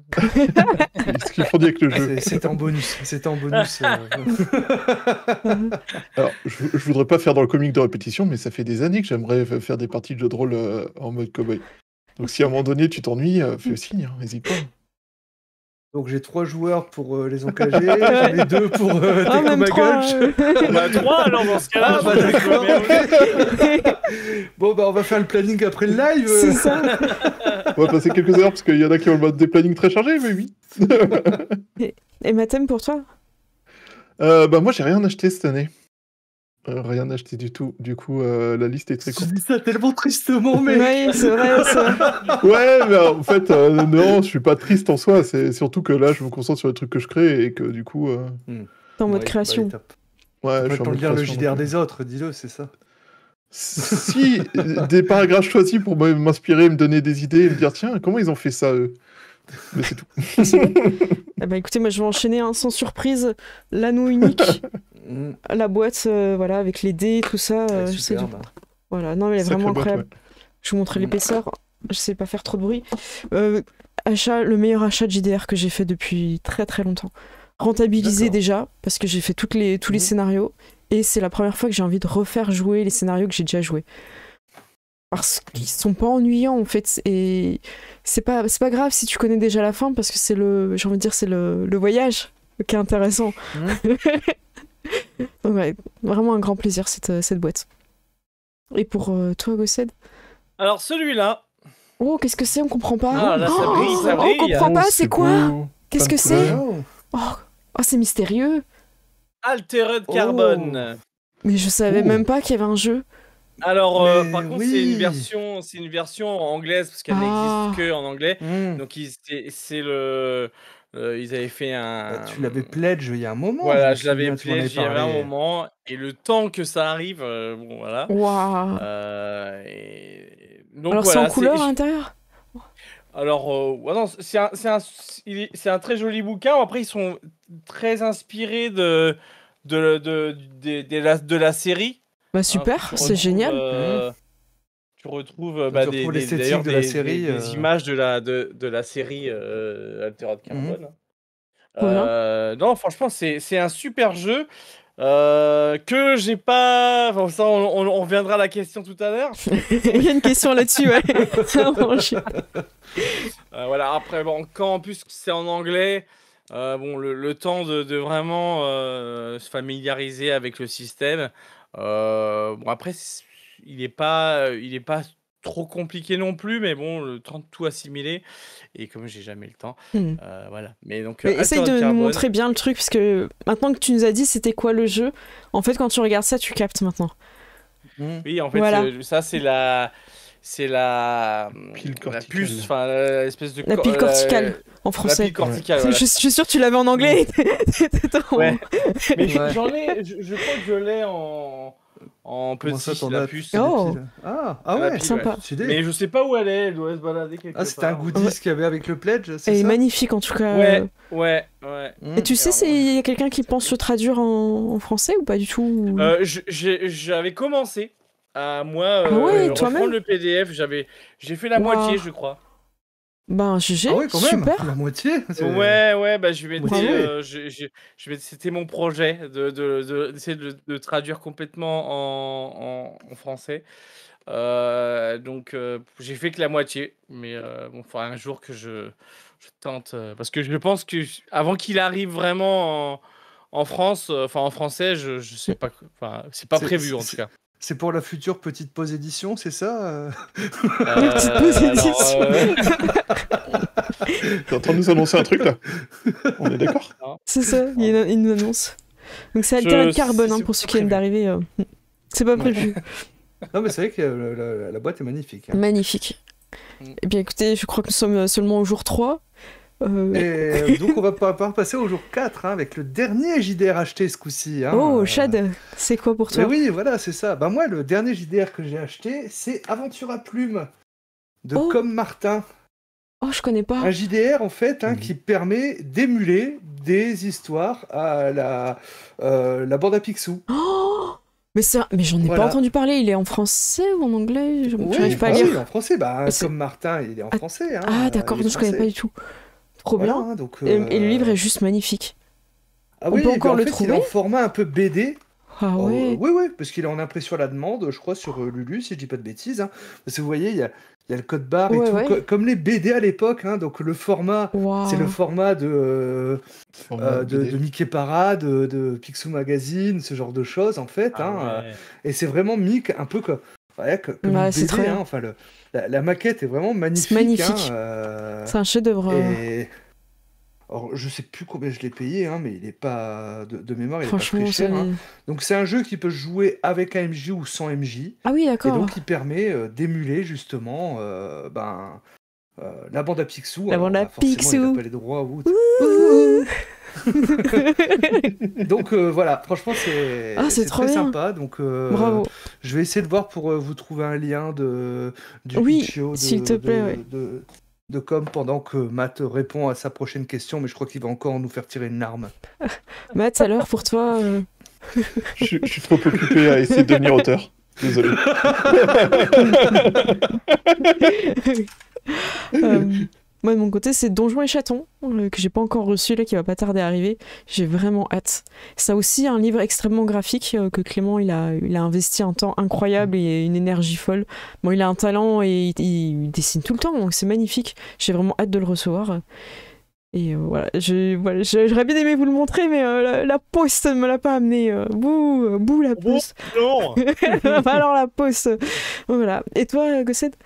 Ce qu'ils font avec le jeu. C'est en bonus. C'est en bonus. Euh. Alors, je, voudrais pas faire dans le comic de répétition, mais ça fait des années que j'aimerais faire des parties de jeux de rôle euh, en mode cowboy. Donc, si à un moment donné tu t'ennuies, fais le signe, n'hésite hein, pas. Donc j'ai trois joueurs pour euh, les encager, j'en ai deux pour euh, ah, même trois, On bah, trois alors dans ce cas-là. Ah, bah, bon bah on va faire le planning après le live. C'est ça. on va passer quelques heures parce qu'il y en a qui ont des plannings très chargés, mais oui. et, ma thème pour toi euh, Bah moi j'ai rien acheté cette année. Euh, rien acheter du tout. Du coup, euh, la liste est très courte. Je dis ça tellement tristement, mais. Ouais, c'est vrai, ça. ouais, mais en fait, euh, non, je suis pas triste en soi. C'est surtout que là, je me concentre sur les trucs que je crée et que du coup. Euh... Hmm. en mode bah, création. ouais, je suis lire le JDR des autres, dis-le, c'est ça. Si, des paragraphes choisis pour m'inspirer, me donner des idées et me dire, tiens, comment ils ont fait ça, eux Mais c'est tout. Eh ben, écoutez, moi je vais enchaîner hein, sans surprise l'anneau unique Mm. La boîte, euh, voilà, avec les dés, tout ça, euh, Voilà, non, mais elle est vraiment incroyable. Je vous montrer mm. l'épaisseur, je sais pas faire trop de bruit. Euh, achat, le meilleur achat de JDR que j'ai fait depuis très très longtemps. Rentabilisé déjà, parce que j'ai fait toutes les, tous les mm. scénarios, et c'est la première fois que j'ai envie de refaire jouer les scénarios que j'ai déjà joués. Parce qu'ils sont pas ennuyants en fait, et c'est pas, pas grave si tu connais déjà la fin, parce que c'est le, j'ai envie de dire, c'est le, le voyage qui est intéressant. vraiment un grand plaisir cette, euh, cette boîte. Et pour euh, toi, Gossed Alors celui-là. Oh, qu'est-ce que c'est On comprend pas. Ah, là, ça oh, brille, ça brille. on comprend pas, oh, c'est quoi Qu'est-ce que c'est oh, oh, c'est mystérieux. Altered Carbone. Mais je savais même pas qu'il y avait un jeu. Alors, euh, par contre, c'est une version, c'est une version anglaise parce qu'elle ah. n'existe que en anglais. Hmm. Donc, c'est le euh, ils avaient fait un. Bah, tu l'avais pledge il y a un moment. Voilà, je l'avais pledge il y a un moment. Et le temps que ça arrive, euh, bon, voilà. Waouh. Euh, alors, c'est en couleur à l'intérieur alors, euh, c'est un, un, très joli bouquin. Après, ils sont très inspirés de, de, de, de la, série. Bah super, hein, c'est génial tu retrouves, euh, bah, des, de la série, euh. images de la, de, de la série euh, Altered mhm. Carbon. non, franchement, c'est un super jeu. que j'ai pas. ça, on, reviendra à la question tout à l'heure. Il y a une question là-dessus, voilà, après, bon, quand en plus c'est en anglais, bon, le, temps de, de vraiment se familiariser avec le système. bon, après, il n'est pas, euh, il pas trop compliqué non plus, mais bon, le temps de tout assimiler. Et comme j'ai jamais le temps, hmm. euh, voilà. Mais donc, euh, essaye de nous montrer bien le truc, parce que maintenant que tu nous as dit c'était quoi le jeu, en fait, quand tu regardes ça, tu captes maintenant. Hmm. Oui, en fait, ça, c'est la. C'est la, pile la puce, enfin l'espèce de la pile corticale en français. je, suis sûr que tu l'avais en anglais. Hmm. ouais. Mais j'en ai, je crois que je l'ai en, en petit ça, la puce. Oh. Ah, ah ouais, sympa. Mais je sais pas où elle est, elle doit se balader quelque ah, part. Ah, c'était un goodies qu'il y avait avec le pledge, c'est est magnifique en tout cas. Ouais, ouais, ouais. Hmm. Et tu sais, il y a quelqu'un qui pense se traduire en... français ou pas du tout euh, J'avais commencé à moi ah euh, ah le PDF, j'ai fait la moitié, je crois. Ben, GG, ah ouais, quand super. la moitié. Ouais, ouais, ben je vais euh, je, je, c'était mon projet d'essayer de, de, de, de, de traduire complètement en, en, français. Euh, donc, euh, j'ai fait que la moitié, mais bon, il faudra un jour que je, je tente. parce que je pense que avant qu'il arrive vraiment en, en France, enfin en français, je, je sais pas, enfin, c'est pas prévu en tout cas. C'est pour la future petite pause édition, c'est ça euh, euh Petite pause édition euh, T'es en train de nous annoncer un truc là On est d'accord C'est ça, il, nous annonce. Donc c'est Alter Carbone hein, pour ceux qui viennent d'arriver. Euh. C'est pas prévu. non mais c'est vrai que la, boîte est magnifique. Hein. Magnifique. Mm. Eh bien écoutez, je crois que nous sommes seulement au jour 3. Euh, Et euh, donc on va passer au jour 4 hein, avec le dernier JDR acheté ce coup-ci. Hein. Oh, Chad, c'est quoi pour toi Oui, voilà, c'est ça. Bah moi, le dernier JDR que j'ai acheté, c'est Aventure à Plume de oh. Comme Martin. Oh, je connais pas. Un JDR en fait hein, mmh. qui permet d'émuler des histoires à la, euh, bande à Picsou. Oh mais, ça, mais j'en ai pas entendu parler. Il est en français ou en anglais Je n'arrive pas lire. en français. Bah, comme Martin, il est en ah, français. Ah, d'accord, je ne connais pas du tout trop bien. Donc, euh, et, le livre est juste magnifique. Ah On oui, peut encore le trouver. en format un peu BD. Ah oui, oui, parce qu'il est en impression à la demande, je crois, sur euh, Lulu, si je dis pas de bêtises. Hein. Parce vous voyez, il y a, le code barre et tout, comme les BD à l'époque. Hein. donc le format, c'est le format de, euh, de, Mickey Parade, de, de Picsou Magazine, ce genre de choses en fait. Ah hein. Et c'est vraiment Mick un peu comme, bah, c'est hein, la, maquette est vraiment magnifique. Hein, euh, c'est un chef-d'œuvre. Je hein. Alors, je sais plus combien je l'ai payé, mais il n'est pas de, mémoire, il Franchement, est pas très cher. Donc c'est un jeu qui peut jouer avec un MJ ou sans MJ. Ah oui, d'accord. Et donc il permet euh, d'émuler justement euh, ben, euh, la bande à Picsou. La bande à Picsou. donc euh, voilà, franchement c'est ah, très sympa. Donc euh, Bravo. je vais essayer de voir pour vous trouver un lien de du oui, de, de, com pendant que Matt répond à sa prochaine question, mais je crois qu'il va encore nous faire tirer une arme. Matt, l'heure pour toi. je, suis trop occupé à essayer de devenir auteur. Désolé. Euh, moi de mon côté, c'est Donjon et chaton euh, que j'ai pas encore reçu là, qui va pas tarder à arriver. J'ai vraiment hâte. Ça aussi un livre extrêmement graphique euh, que Clément il a, il a investi un temps incroyable et une énergie folle. Moi, il a un talent et il, dessine tout le temps, donc c'est magnifique. J'ai vraiment hâte de le recevoir. Et voilà, j'aurais bien aimé vous le montrer, mais la, poste ne me l'a pas amené. bouh, bouh la poste. Oh, Alors la poste. Voilà. Et toi, Gossette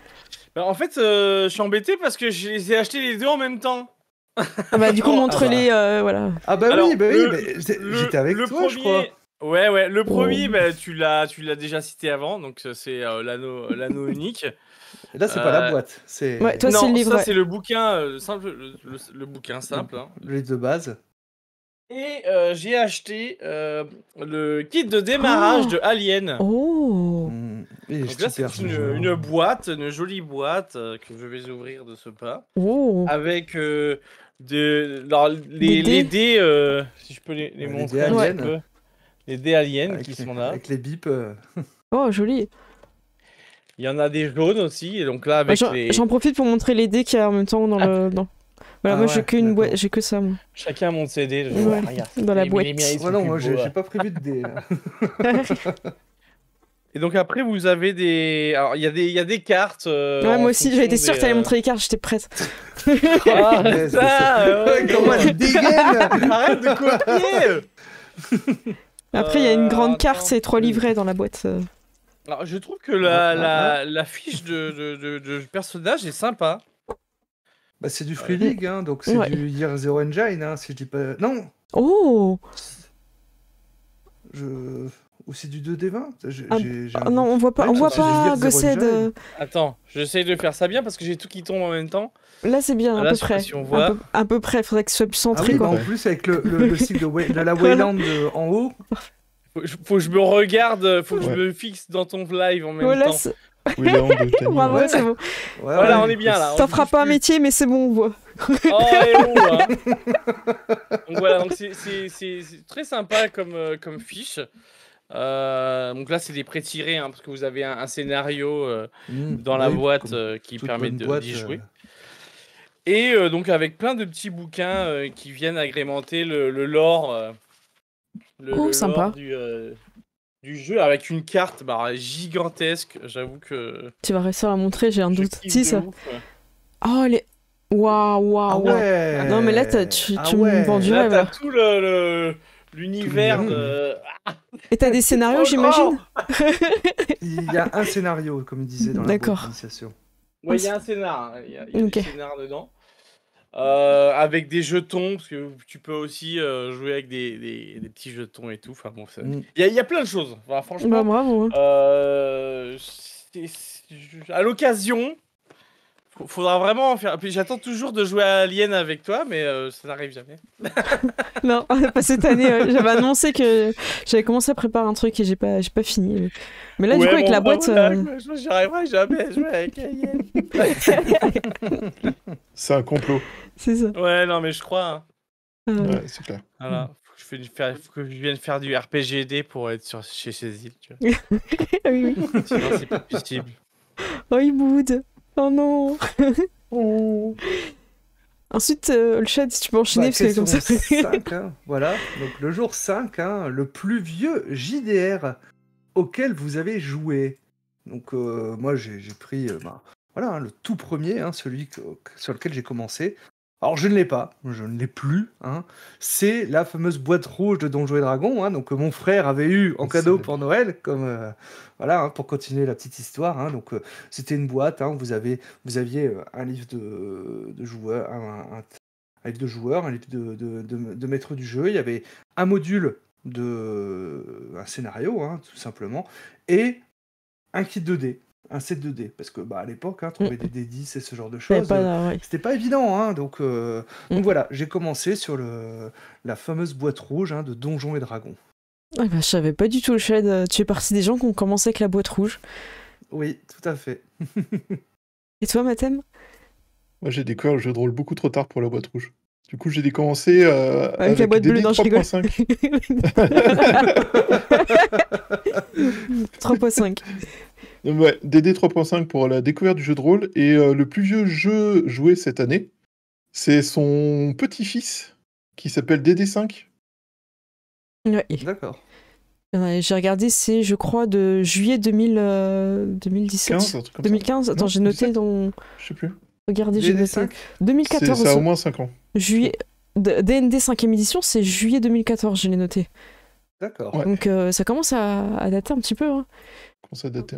bah, en fait, euh, je suis embêté parce que j'ai acheté les deux en même temps. Ah bah, du coup, ah bah. montre-les. Euh, voilà. Ah bah oui, bah oui, bah, j'étais avec le toi, je crois. Ouais, ouais, le oh. premier, tu l'as tu l'as déjà cité avant, donc euh, c'est l'anneau unique. là, c'est pas la boîte, c'est le ça, c'est le bouquin, simple, le, bouquin simple. hein. le livre de base. Et euh, j'ai acheté euh, le kit de démarrage de Alien. Oh mmh. Donc là, c'est une, boîte, une jolie boîte euh, que je vais ouvrir de ce pas. Oh. Avec de, alors, les, les, dés, si je peux les, les montrer. Les dés aliens, les dés aliens qui sont là. Avec les bips. oh, joli. Il y en a des jaunes aussi, et donc là avec J'en profite pour montrer les dés qu'il y a en même temps dans ah. le... Dans... Voilà, ah moi j'ai que, ça. Moi. Chacun a mon CD dans la boîte. moi hein. j'ai pas prévu de D. Et donc après, vous avez des. Alors, il y, a des, cartes. Euh, moi aussi, j'étais sûre que t'allais euh, montrer les cartes, j'étais prête. oh, ah, ça, euh, Comment elle dégaine Arrête de copier Après, il y a une grande carte c'est trois livrets dans la boîte. Alors, je trouve que la, la, fiche de, de, de personnage est sympa. Bah, c'est du Free League, hein, donc c'est du Year Zero Engine, hein, si je dis pas. Non Oh je... Ou c'est du 2D20 ah, ah, Non, on voit pas, on voit pas Gosset, de... Attends, j'essaie de faire ça bien parce que j'ai tout qui tombe en même temps. Là, c'est bien, à peu près. Si Un, peu, près, faudrait que ce soit plus ah centré. Bah, quoi. en plus, avec le, le, le de, la Wayland euh, en haut. Faut, que je me regarde, faut que je me fixe dans ton live en même temps. Oui, Bravo, c'est bon. voilà, on est bien là. T'en feras pas un métier, mais c'est bon, on voit. oh, hein Donc voilà, c'est très sympa comme, euh, comme fiche. Euh, donc là, c'est des prêts tirés, hein, parce que vous avez un, scénario euh, mmh, dans la boîte qui permet d'y jouer. Et donc avec plein de petits bouquins qui viennent agrémenter le, lore. le, sympa. Lore du, du jeu avec une carte bah, gigantesque. J'avoue que. Tu vas réussir à la montrer, j'ai un doute. Si, ça. Oh, les. Waouh, waouh, ah waouh. Non, mais là, tu, ah ouais. me vends T'as tout l'univers le, de. Ah. Et t'as des scénarios, j'imagine Il y a un scénario, comme il disait dans la D'accord. Ouais, il y a un scénar. Hein. Il y a, un scénar dedans. Euh, avec des jetons, parce que tu peux aussi euh, jouer avec des, des, des, petits jetons et tout. Enfin bon, mm. il y, a plein de choses. franchement, bah, hein. Euh, à l'occasion, Faudra vraiment en faire. j'attends toujours de jouer à Alien avec toi, mais euh, ça n'arrive jamais. non, pas cette année. J'avais annoncé que j'avais commencé à préparer un truc et j'ai pas, j'ai pas fini. Mais là, du coup, avec la boîte. Euh... n'y arriverai jamais à jouer avec Alien. c'est un complot. C'est ça. Ouais, non, mais je crois. Hein. Euh, ouais, c'est clair. Voilà. Faut que, je Faut que je vienne faire du RPGD pour être sur... chez Cécile. Tu vois. oui, oui. Sinon, c'est pas possible. Oh, il boude. Oh non oh. Ensuite, euh, le chat, si tu peux enchaîner, parce que comme ça. Hein. voilà, donc le jour 5, hein, le plus vieux JDR auquel vous avez joué. Donc, euh, moi, j'ai pris euh, ben, voilà, hein, le tout premier, celui sur lequel j'ai commencé. Alors je ne l'ai pas, je ne l'ai plus. Hein. C'est la fameuse boîte rouge de Donjons et Dragon hein. donc que euh, mon frère avait eu en cadeau pour Noël, comme euh, voilà, hein, pour continuer la petite histoire. donc euh, c'était une boîte. vous avez, vous aviez un livre de, joueurs, un, livre de joueurs, un livre de, maître du jeu. Il y avait un module de un scénario, tout simplement, et un kit 2D un set de d parce que bah à l'époque hein, trouver mm. des D10 et ce genre de choses euh, c'était pas évident hein. donc, euh, mm. donc voilà j'ai commencé sur le la fameuse boîte rouge hein, de Donjons et Dragons ah, bah, je savais pas du tout Shed tu es parti des gens qui ont commencé avec la boîte rouge oui tout à fait et toi Mathem moi j'ai découvert le jeu de rôle beaucoup trop tard pour la boîte rouge du coup, j'ai commencé euh, avec, la boîte bleue, dans 3.5. 3.5. Ouais, DD 3.5 pour la découverte du jeu de rôle. Et euh, le plus vieux jeu joué cette année, c'est son petit-fils qui s'appelle DD5. D'accord. j'ai regardé, c'est je crois de juillet 2000, 2017. 2015, attends, j'ai noté dans. Je sais plus. Regardez, j'ai 5. 2014. Ça au moins 5 ans. Juillet. DND 5ème édition, c'est juillet 2014, je l'ai noté. D'accord. Donc euh, ça commence à, dater un petit peu. Hein. commence à dater,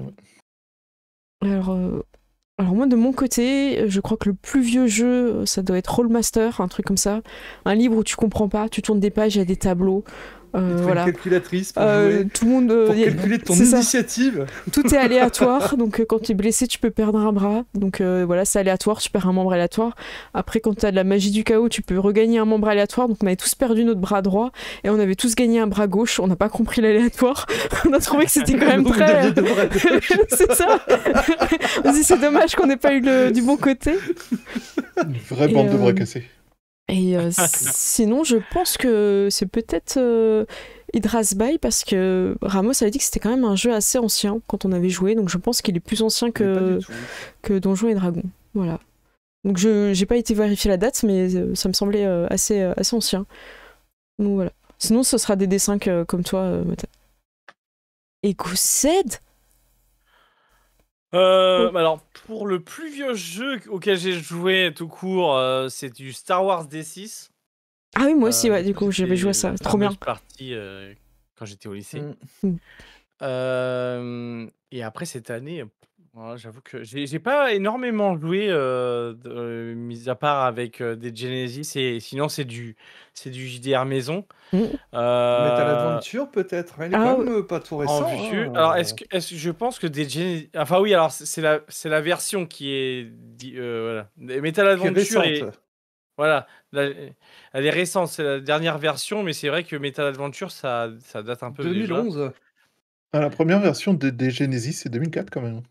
Alors, euh, alors moi de mon côté, je crois que le plus vieux jeu, ça doit être Rollmaster, un truc comme ça. Un livre où tu comprends pas, tu tournes des pages, il y a des tableaux. Euh, voilà. calculatrice euh, tout le monde, euh, pour calculer ton initiative. Tout est aléatoire, donc euh, quand tu es blessé, tu peux perdre un bras. Donc voilà, c'est aléatoire, tu perds un membre aléatoire. Après, quand tu as de la magie du chaos, tu peux regagner un membre aléatoire. Donc on avait tous perdu notre bras droit et on avait tous gagné un bras gauche. On n'a pas compris l'aléatoire. on a trouvé que c'était quand même très. c'est ça. c'est dommage qu'on n'ait pas eu du bon côté. Une vraie bande de bras cassés. Et euh, sinon, je pense que c'est peut-être hydra's euh, Idras Bay parce que Ramos avait dit que c'était quand même un jeu assez ancien quand on avait joué, donc je pense qu'il est plus ancien que, que Donjons et Dragon. Voilà. Donc je n'ai pas été vérifier la date, mais euh, ça me semblait assez, assez ancien. voilà. Sinon, ce sera des dessins comme toi, Mata. Euh, oh. Alors, pour le plus vieux jeu auquel j'ai joué tout court, euh, c'est du Star Wars D6. Ah oui, moi aussi, euh, ouais, du coup, j'avais joué à ça. Trop bien. parti quand j'étais au lycée. Mm. et après, cette année, j'avoue que j'ai n'ai pas énormément joué, mis à part avec, des Genesis et sinon c'est du c'est du JDR maison. Metal mmh. euh, Adventure peut-être? Hein, elle est ah euh, pas tout en récent, hein. alors est-ce que je pense que des Genesis... enfin oui, alors c'est la la version qui est euh, voilà. Metal Adventure voilà, elle est récente, c'est la dernière version, mais c'est vrai que Metal Adventure ça ça date un peu 2011. la première version des Genesis, c'est 2004 quand même.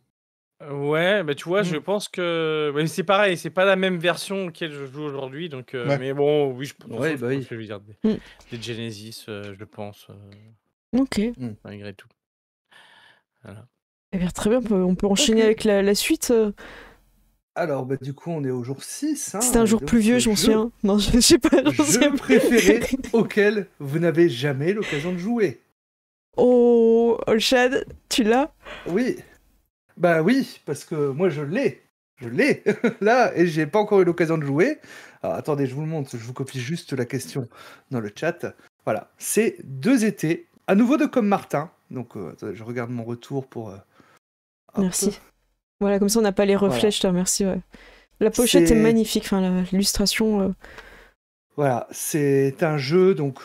Ouais, bah tu vois, je mmh. pense que c'est pareil, c'est pas la même version auquel je joue aujourd'hui, donc euh, mais bon, oui, je je bah pense que je vais dire des mmh. Genesis, je euh, je pense, euh, OK. Mmh. malgré tout. Eh très bien, on peut enchaîner avec la suite, Alors, bah, du coup, on est au jour 6, hein, C'était un jour plus vieux, je m'en souviens. Non, je sais pas, Je préféré auquel vous n'avez jamais l'occasion de jouer. Oh! Olshad, tu l'as? Oui. Bah oui, parce que moi je l'ai. Je l'ai là et j'ai pas encore eu l'occasion de jouer. Alors attendez, je vous le montre, je vous copie juste la question dans le chat. Voilà, c'est deux étés, à nouveau de Comme Martin. Donc euh, je regarde mon retour pour. Euh, Merci. Voilà, comme ça on n'a pas les reflets, je te remercie. La pochette est... magnifique, enfin l'illustration. Euh. Voilà, c'est un jeu donc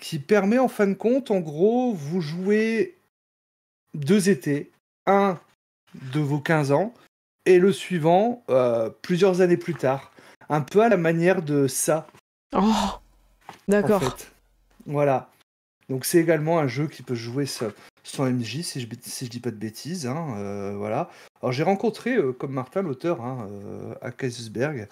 qui permet en fin de compte, en gros, vous jouez deux étés un de vos 15 ans et le suivant euh, plusieurs années plus tard. Un peu à la manière de ça. Oh, d'accord. Voilà. Donc c'est également un jeu qui peut jouer sans MJ, si je, si je dis pas de bêtises. Hein, euh, voilà. Alors j'ai rencontré, euh, comme Martin, l'auteur hein, à Kaisersberg,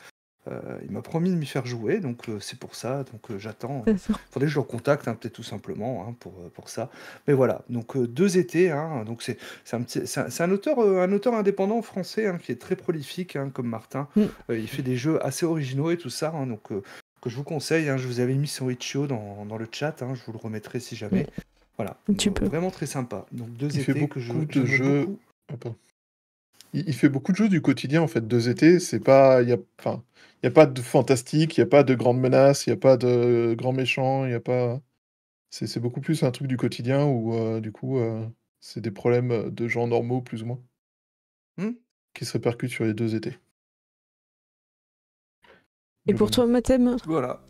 euh, il m'a promis de m'y faire jouer, donc euh, c'est pour ça. Donc euh, j'attends. Il faudrait que je le contacte, hein, peut-être tout simplement, hein, pour, pour ça. Mais voilà, donc deux étés. Hein, donc c'est un, c'est un, auteur, un auteur indépendant français qui est très prolifique, comme Martin. Mm. il fait des jeux assez originaux et tout ça. donc que je vous conseille. je vous avais mis son itch.io dans, dans le chat. je vous le remettrai si jamais. Voilà, vraiment très sympa. Donc deux Il fait que je beaucoup ah, de jeux il, fait beaucoup de choses du quotidien en fait. Deux étés, c'est pas, il y a, enfin, y a pas de fantastique, il y a pas de grande menace, il y a pas de grand méchant, il y a pas. C'est beaucoup plus un truc du quotidien où euh, du coup, euh, c'est des problèmes de gens normaux plus ou moins mmh. qui se répercutent sur les deux étés. Et pour toi, Mathem Voilà.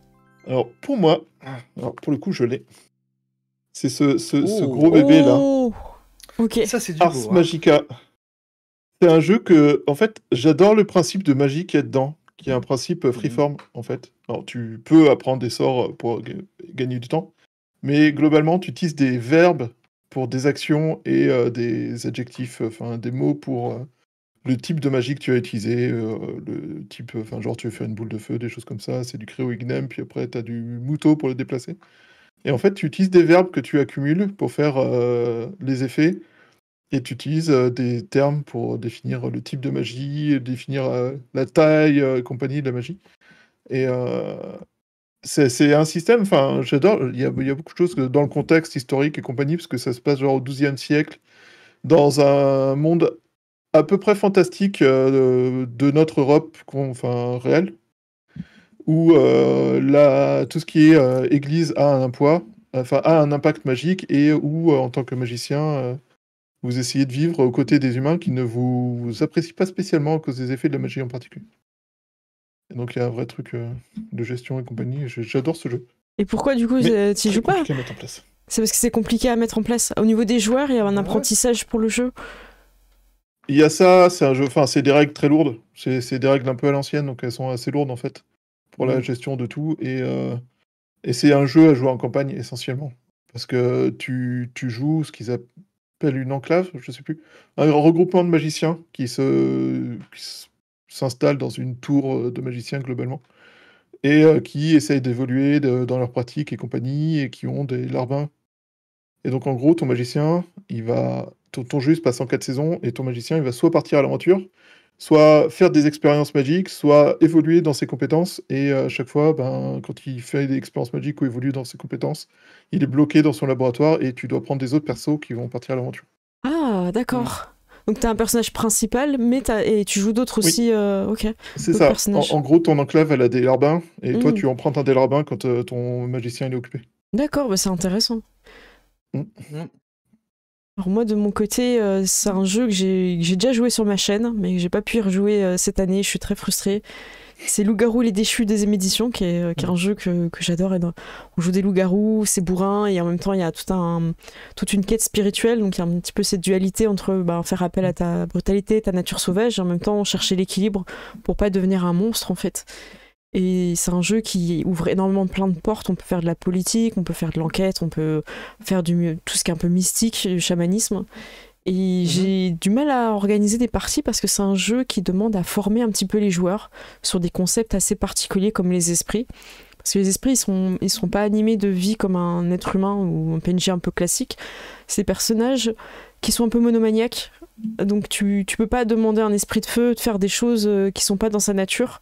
Alors pour moi, alors, pour le coup, je l'ai. C'est ce, ce, oh. gros bébé là. Oh ok. Ça c'est du beau, hein c'est un jeu que, en fait, j'adore le principe de magie qui est dedans, qui est un principe mhm. freeform, en fait. Alors, tu peux apprendre des sorts pour gagner du temps, mais globalement, tu utilises des verbes pour des actions et euh, des adjectifs, enfin, des mots pour euh, le type de magie que tu as utilisé, euh, le type, enfin, genre, tu veux faire une boule de feu, des choses comme ça, c'est du créo ignem, puis après, tu as du mouton pour le déplacer. Et en fait, tu utilises des verbes que tu accumules pour faire les effets et tu utilises euh, des termes pour définir euh, le type de magie, définir euh, la taille, compagnie de la magie. Et c'est un système, enfin, j'adore, il y, a beaucoup de choses dans le contexte historique et compagnie, parce que ça se passe genre au XIIe siècle, dans un monde à peu près fantastique de notre Europe enfin, réelle, où la, tout ce qui est église a un poids, enfin, a un impact magique, et où, en tant que magicien, vous essayez de vivre aux côtés des humains qui ne vous apprécient pas spécialement à cause des effets de la magie en particulier. donc il y a un vrai truc euh, de gestion et compagnie. J'adore ce jeu. Et pourquoi du coup euh, tu joues pas C'est parce que c'est compliqué à mettre en place. Au niveau des joueurs, il y a un apprentissage pour le jeu. Il y a ça, c'est un jeu, enfin c'est des règles très lourdes. C'est des règles un peu à l'ancienne, donc elles sont assez lourdes en fait pour la gestion de tout. Euh, et, c'est un jeu à jouer en campagne essentiellement. Parce que tu, tu joues ce qu'ils appellent une enclave, je sais plus, un regroupement de magiciens qui se s'installent dans une tour euh, de magiciens globalement et euh, qui essayent d'évoluer dans leur pratique et compagnie et qui ont des larbins. Et donc en gros, ton magicien, il va ton, ton passe en quatre saisons et ton magicien, il va soit partir à l'aventure, soit faire des expériences magiques, soit évoluer dans ses compétences. Et euh, à chaque fois, ben, quand il fait des expériences magiques ou évolue dans ses compétences, il est bloqué dans son laboratoire et tu dois prendre des autres persos qui vont partir à l'aventure. Ah, d'accord. Donc tu as un personnage principal, mais et tu joues d'autres aussi. Euh, ok. C'est ça. En, gros, ton enclave, elle a des larbins, et toi, mm. tu empruntes un des larbins quand euh, ton magicien est occupé. D'accord, bah, c'est intéressant. Mm. Mm moi de mon côté, euh, c'est un jeu que j'ai déjà joué sur ma chaîne, mais que j'ai pas pu rejouer euh, cette année, je suis très frustrée. C'est Loup-garou les déchus des éméditions, euh, qui est, un jeu que, j'adore. On joue des loups-garous, c'est bourrin, et en même temps il y a toute une quête spirituelle, donc il y a un petit peu cette dualité entre bah, faire appel à ta brutalité, ta nature sauvage, et en même temps chercher l'équilibre pour pas devenir un monstre en fait. Et c'est un jeu qui ouvre énormément plein de portes. On peut faire de la politique, on peut faire de l'enquête, on peut faire du, tout ce qui est un peu mystique, le chamanisme. Et mhm. j'ai du mal à organiser des parties parce que c'est un jeu qui demande à former un petit peu les joueurs sur des concepts assez particuliers comme les esprits. Parce que les esprits, ils sont, sont pas animés de vie comme un être humain ou un PNJ un peu classique. C'est des personnages qui sont un peu monomaniaques. Donc tu, tu peux pas demander à un esprit de feu de faire des choses euh, qui sont pas dans sa nature.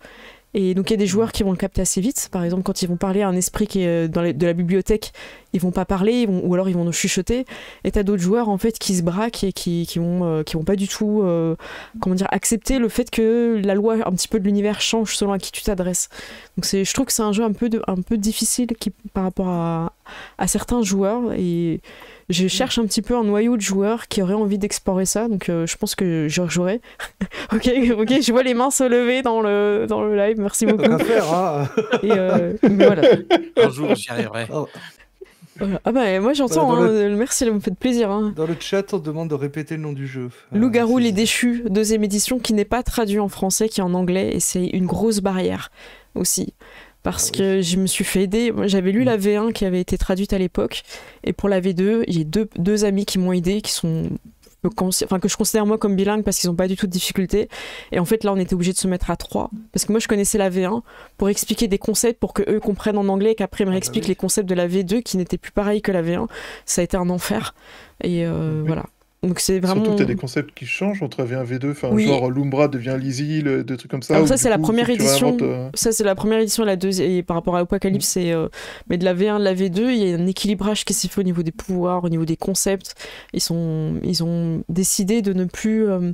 Et donc il y a des joueurs qui vont le capter assez vite. Par exemple, quand ils vont parler à un esprit qui est euh, dans de la bibliothèque, ils vont pas parler, ou alors ils vont nous chuchoter. Et t'as d'autres joueurs en fait qui se braquent et qui, qui vont, euh, qui vont pas du tout, euh, comment dire, accepter le fait que la loi un petit peu de l'univers change selon à qui tu t'adresses. Donc c'est, je trouve que c'est un jeu un peu, de, un peu difficile qui, par rapport à, à certains joueurs et je cherche un petit peu un noyau de joueurs qui auraient envie d'explorer ça, donc euh, je pense que je rejouerai. ok, ok, je vois les mains se lever dans le, dans le live, merci beaucoup. Faire, hein. Et voilà. Un j'y arriverai. Ah bah moi j'entends, hein, merci, me fait plaisir. Hein. Dans le chat, on demande de répéter le nom du jeu. Loup-garou, les déchus, deuxième édition, qui n'est pas traduit en français, qui est en anglais, et c'est une grosse barrière aussi. Parce ah que je me suis fait aider, j'avais lu la V1 qui avait été traduite à l'époque, et pour la V2, j'ai deux, deux amis qui m'ont aidé, qui sont que je considère moi comme bilingue parce qu'ils ont pas du tout de difficultés. Et en fait, là, on était obligé de se mettre à trois. Parce que moi, je connaissais la V1 pour expliquer des concepts pour que eux comprennent en anglais et qu'après, ils me ah, bah réexpliquent les concepts de la V2 qui n'étaient plus pareils que la V1. Ça a été un enfer. Et euh, voilà. Donc c'est vraiment. Surtout que t'as des concepts qui changent entre V1 V2, enfin genre l'Umbra devient Lizzie, des trucs comme ça. Alors ça c'est la première édition. Euh, ça c'est la première édition, la deuxième et par rapport à Apocalypse mm. euh, mais de la V1 de la V2 il y a un équilibrage qui s'est fait au niveau des pouvoirs, au niveau des concepts. Ils sont ils ont décidé de ne plus euh,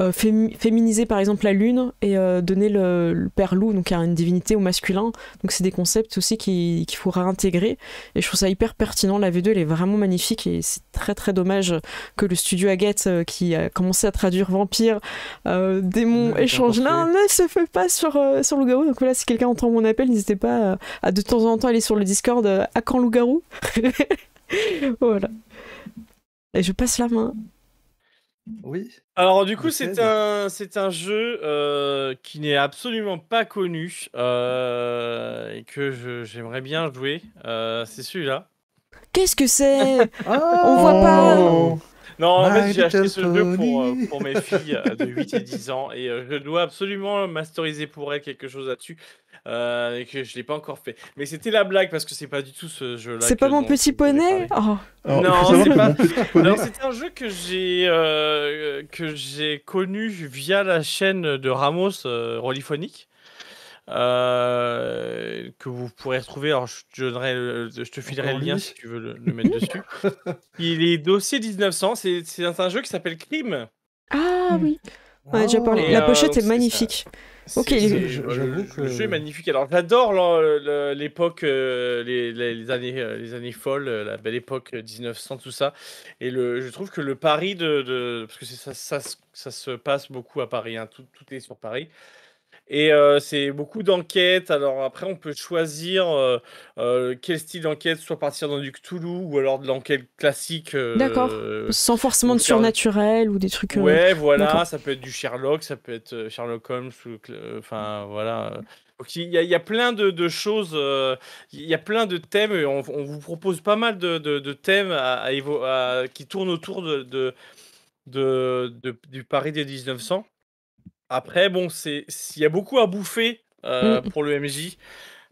euh, féminiser par exemple la lune et euh, donner le, père loup, donc à une divinité au masculin. Donc c'est des concepts aussi qu'il faudra faut réintégrer. Et je trouve ça hyper pertinent. La V2, elle est vraiment magnifique et c'est très très dommage que le studio Agathe, euh, qui a commencé à traduire vampire, démon, échange, là, ne se fait pas sur, sur Loup-Garou. Donc voilà, si quelqu'un entend mon appel, n'hésitez pas à de temps en temps aller sur le Discord à quand Loup-Garou Voilà. Et je passe la main oui. Alors du coup, c'est un, c'est un jeu euh, qui n'est absolument pas connu euh, et que j'aimerais bien jouer. Euh, c'est celui-là. Qu'est-ce que c'est ah On voit pas. Oh. Non, en fait, j'ai acheté ce jeu pour, euh, mes filles euh, de 8 et 10 ans et euh, je dois absolument masteriser pour elles quelque chose là-dessus que je ne l'ai pas encore fait. Mais c'était la blague parce que c'est pas du tout ce jeu-là. C'est pas oh. mon petit poney Non, c'est c'était un jeu que j'ai que j'ai connu via la chaîne de Ramos Rolifonique. Euh, que vous pourrez retrouver. Alors, je, te, je te filerai le lien si tu veux le, mettre dessus. Il est dossier 1900. C'est un jeu qui s'appelle Crime. Ah oui. parlé. La pochette est magnifique. ok. le, jeu, que... jeu est magnifique. Alors, j'adore l'époque, euh, les, années, euh, les années folles, la belle époque 1900, tout ça. Et le, je trouve que le Paris de, parce que ça, ça, ça, se passe beaucoup à Paris. Hein. tout, tout, est sur Paris. Et c'est beaucoup d'enquêtes. Alors après, on peut choisir quel style d'enquête, soit partir dans du Cthulhu ou alors de l'enquête classique. D'accord. Sans forcément de surnaturel ou des trucs. Ouais, voilà. Ça peut être du Sherlock, ça peut être Sherlock Holmes. Enfin, mmh. voilà. Donc, il, y a, plein de, choses, il y a plein de thèmes. on, vous propose pas mal de, thèmes qui tournent autour de, du Paris des 1900. Après, bon, c'est il y a beaucoup à bouffer euh, mm. pour le MJ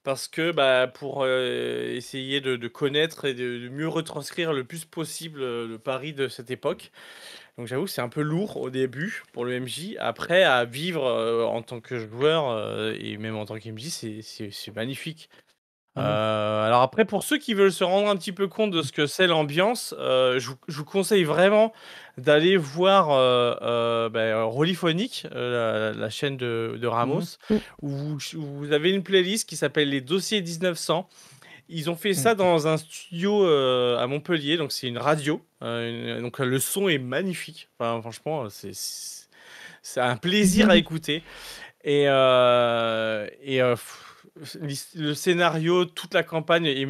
parce que bah, pour euh, essayer de, connaître et de, mieux retranscrire le plus possible euh, le Paris de cette époque. Donc j'avoue que c'est un peu lourd au début pour le MJ. Après, à vivre en tant que joueur et même en tant qu'MJ, c'est magnifique. Ah euh, alors après, pour ceux qui veulent se rendre un petit peu compte de ce que c'est l'ambiance, euh, je, vous, conseille vraiment d'aller voir euh, euh ben, la, chaîne de, Ramos, mm. Mm. où, vous, avez une playlist qui s'appelle Les Dossiers 1900. Ils ont fait ça dans un studio à Montpellier, donc c'est une radio. donc le son est magnifique. franchement, c'est un plaisir à mm. écouter. Et, et le scénario, toute la campagne est,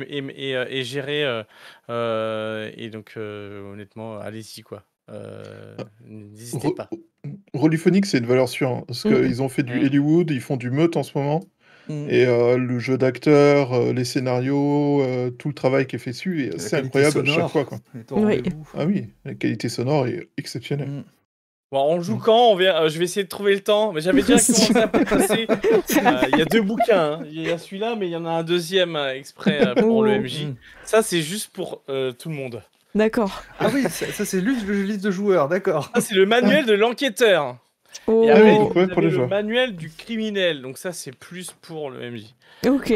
euh, gérée. Euh, euh, et donc, honnêtement, allez-y, quoi. Euh, N'hésitez pas. Rolyphonic, c'est une valeur sûre. Hein, parce mm. qu'ils ont fait du mm. Hollywood, ils font du Meute en ce moment. Mm. Et le jeu d'acteur, les scénarios, tout le travail qui est fait dessus, c'est incroyable à chaque fois. Quoi. Ah oui, la qualité sonore est exceptionnelle. Bon, on joue mm. quand on vient, euh, Je vais essayer de trouver le temps, mais j'avais déjà commencé à passer. Euh, il y a deux bouquins. Hein. Il y a celui-là, mais il y en a un deuxième euh, exprès pour le oh. MJ. Mm. Ça, c'est juste pour tout le monde. D'accord. Ah oui, ça, c'est le liste de joueurs, d'accord. Ah, c'est le manuel de l'enquêteur. Oh. Oh, le, manuel du criminel. Donc ça, c'est plus pour le MJ. Ok.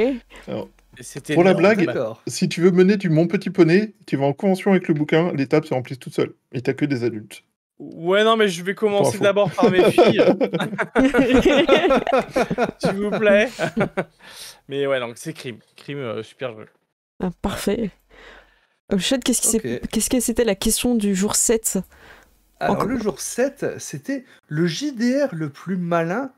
pour la blague, si tu veux mener du Mon Petit Poney, tu vas en convention avec le bouquin, L'étape, tables se remplissent toutes seules. Et t'as que des adultes. Ouais, non, mais je vais commencer d'abord par mes filles. S'il vous plaît. mais ouais, donc c'est crime. Crime, euh, super jeu. Ah, parfait. Chad, qu'est-ce que c'était la question du jour 7 Alors, le jour 7, c'était le JDR le plus malin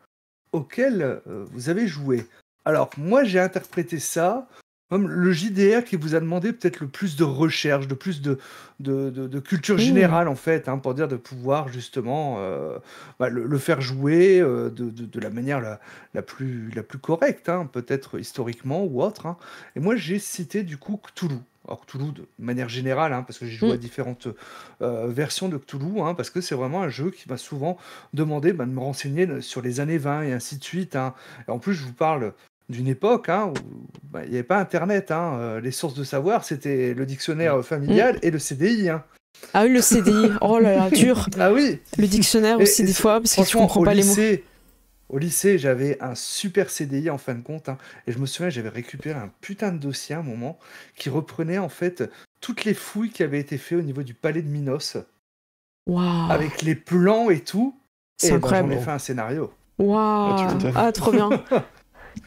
auquel euh, vous avez joué. Alors, moi, j'ai interprété ça le JDR qui vous a demandé peut-être le plus de recherche, de plus de, de, culture générale, en fait, hein, pour dire de pouvoir justement euh, bah, le, faire jouer euh, de, la manière la, la, plus, la plus correcte, hein, peut-être historiquement ou autre. Hein. Et moi, j'ai cité du coup Cthulhu. Alors Cthulhu de manière générale, parce que j'ai joué mm. à différentes euh, versions de Cthulhu, parce que c'est vraiment un jeu qui m'a souvent demandé bah, de me renseigner sur les années 20 et ainsi de suite. Et en plus, je vous parle d'une époque hein, où bah, il n'y avait pas Internet. Hein, euh, les sources de savoir, c'était le dictionnaire mm. euh, familial mm. et le CDI. Hein. Ah oui, le CDI, oh là là, dur. ah oui. Le dictionnaire aussi, des fois, parce que tu comprends pas les mots. Au lycée, j'avais un super CDI en fin de compte. et je me souviens, j'avais récupéré un putain de dossier à un moment qui reprenait en fait toutes les fouilles qui avaient été faites au niveau du palais de Minos. Waouh Avec les plans et tout. C'est incroyable. Ben, J'en fait un scénario. Waouh Ah, ah trop bien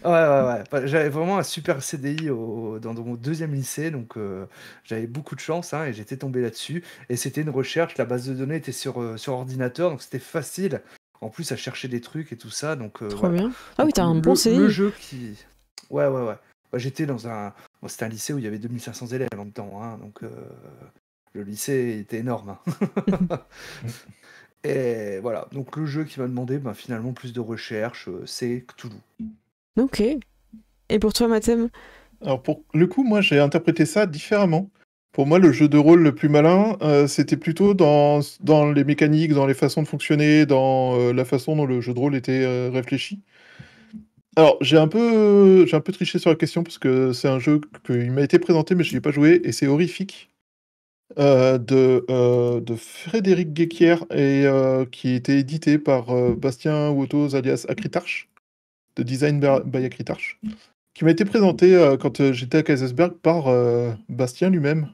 Ouais, ouais, ouais. J'avais vraiment un super CDI dans, mon deuxième lycée, donc euh, j'avais beaucoup de chance hein, et j'étais tombé là-dessus. Et c'était une recherche, la base de données était sur, euh, sur ordinateur, donc c'était facile. En plus, à chercher des trucs et tout ça, donc. Euh, Trop bien. Ah oui, t'as un bon CDI. Le jeu qui. Ouais, ouais, ouais. Bah, j'étais dans un. c'était un lycée où il y avait 2500 élèves en même temps, hein, donc le lycée était énorme. Hein. et voilà, donc le jeu qui m'a demandé ben, finalement plus de recherche, c'est Cthulhu. Ok. Et pour toi, Mathem Alors, pour le coup, moi, j'ai interprété ça différemment. Pour moi, le jeu de rôle le plus malin, euh, c'était plutôt dans, dans, les mécaniques, dans les façons de fonctionner, dans euh, la façon dont le jeu de rôle était euh, réfléchi. Alors, j'ai un, peu, j'ai un peu triché sur la question parce que c'est un jeu qui m'a été présenté, mais je ne l'ai pas joué, et c'est horrifique. De, Frédéric Guéquière et qui était édité par Bastien Wotos alias Acritarch de design by Akritarch, qui m'a été présenté euh, quand euh, j'étais à Kaisersberg par euh, Bastien lui-même.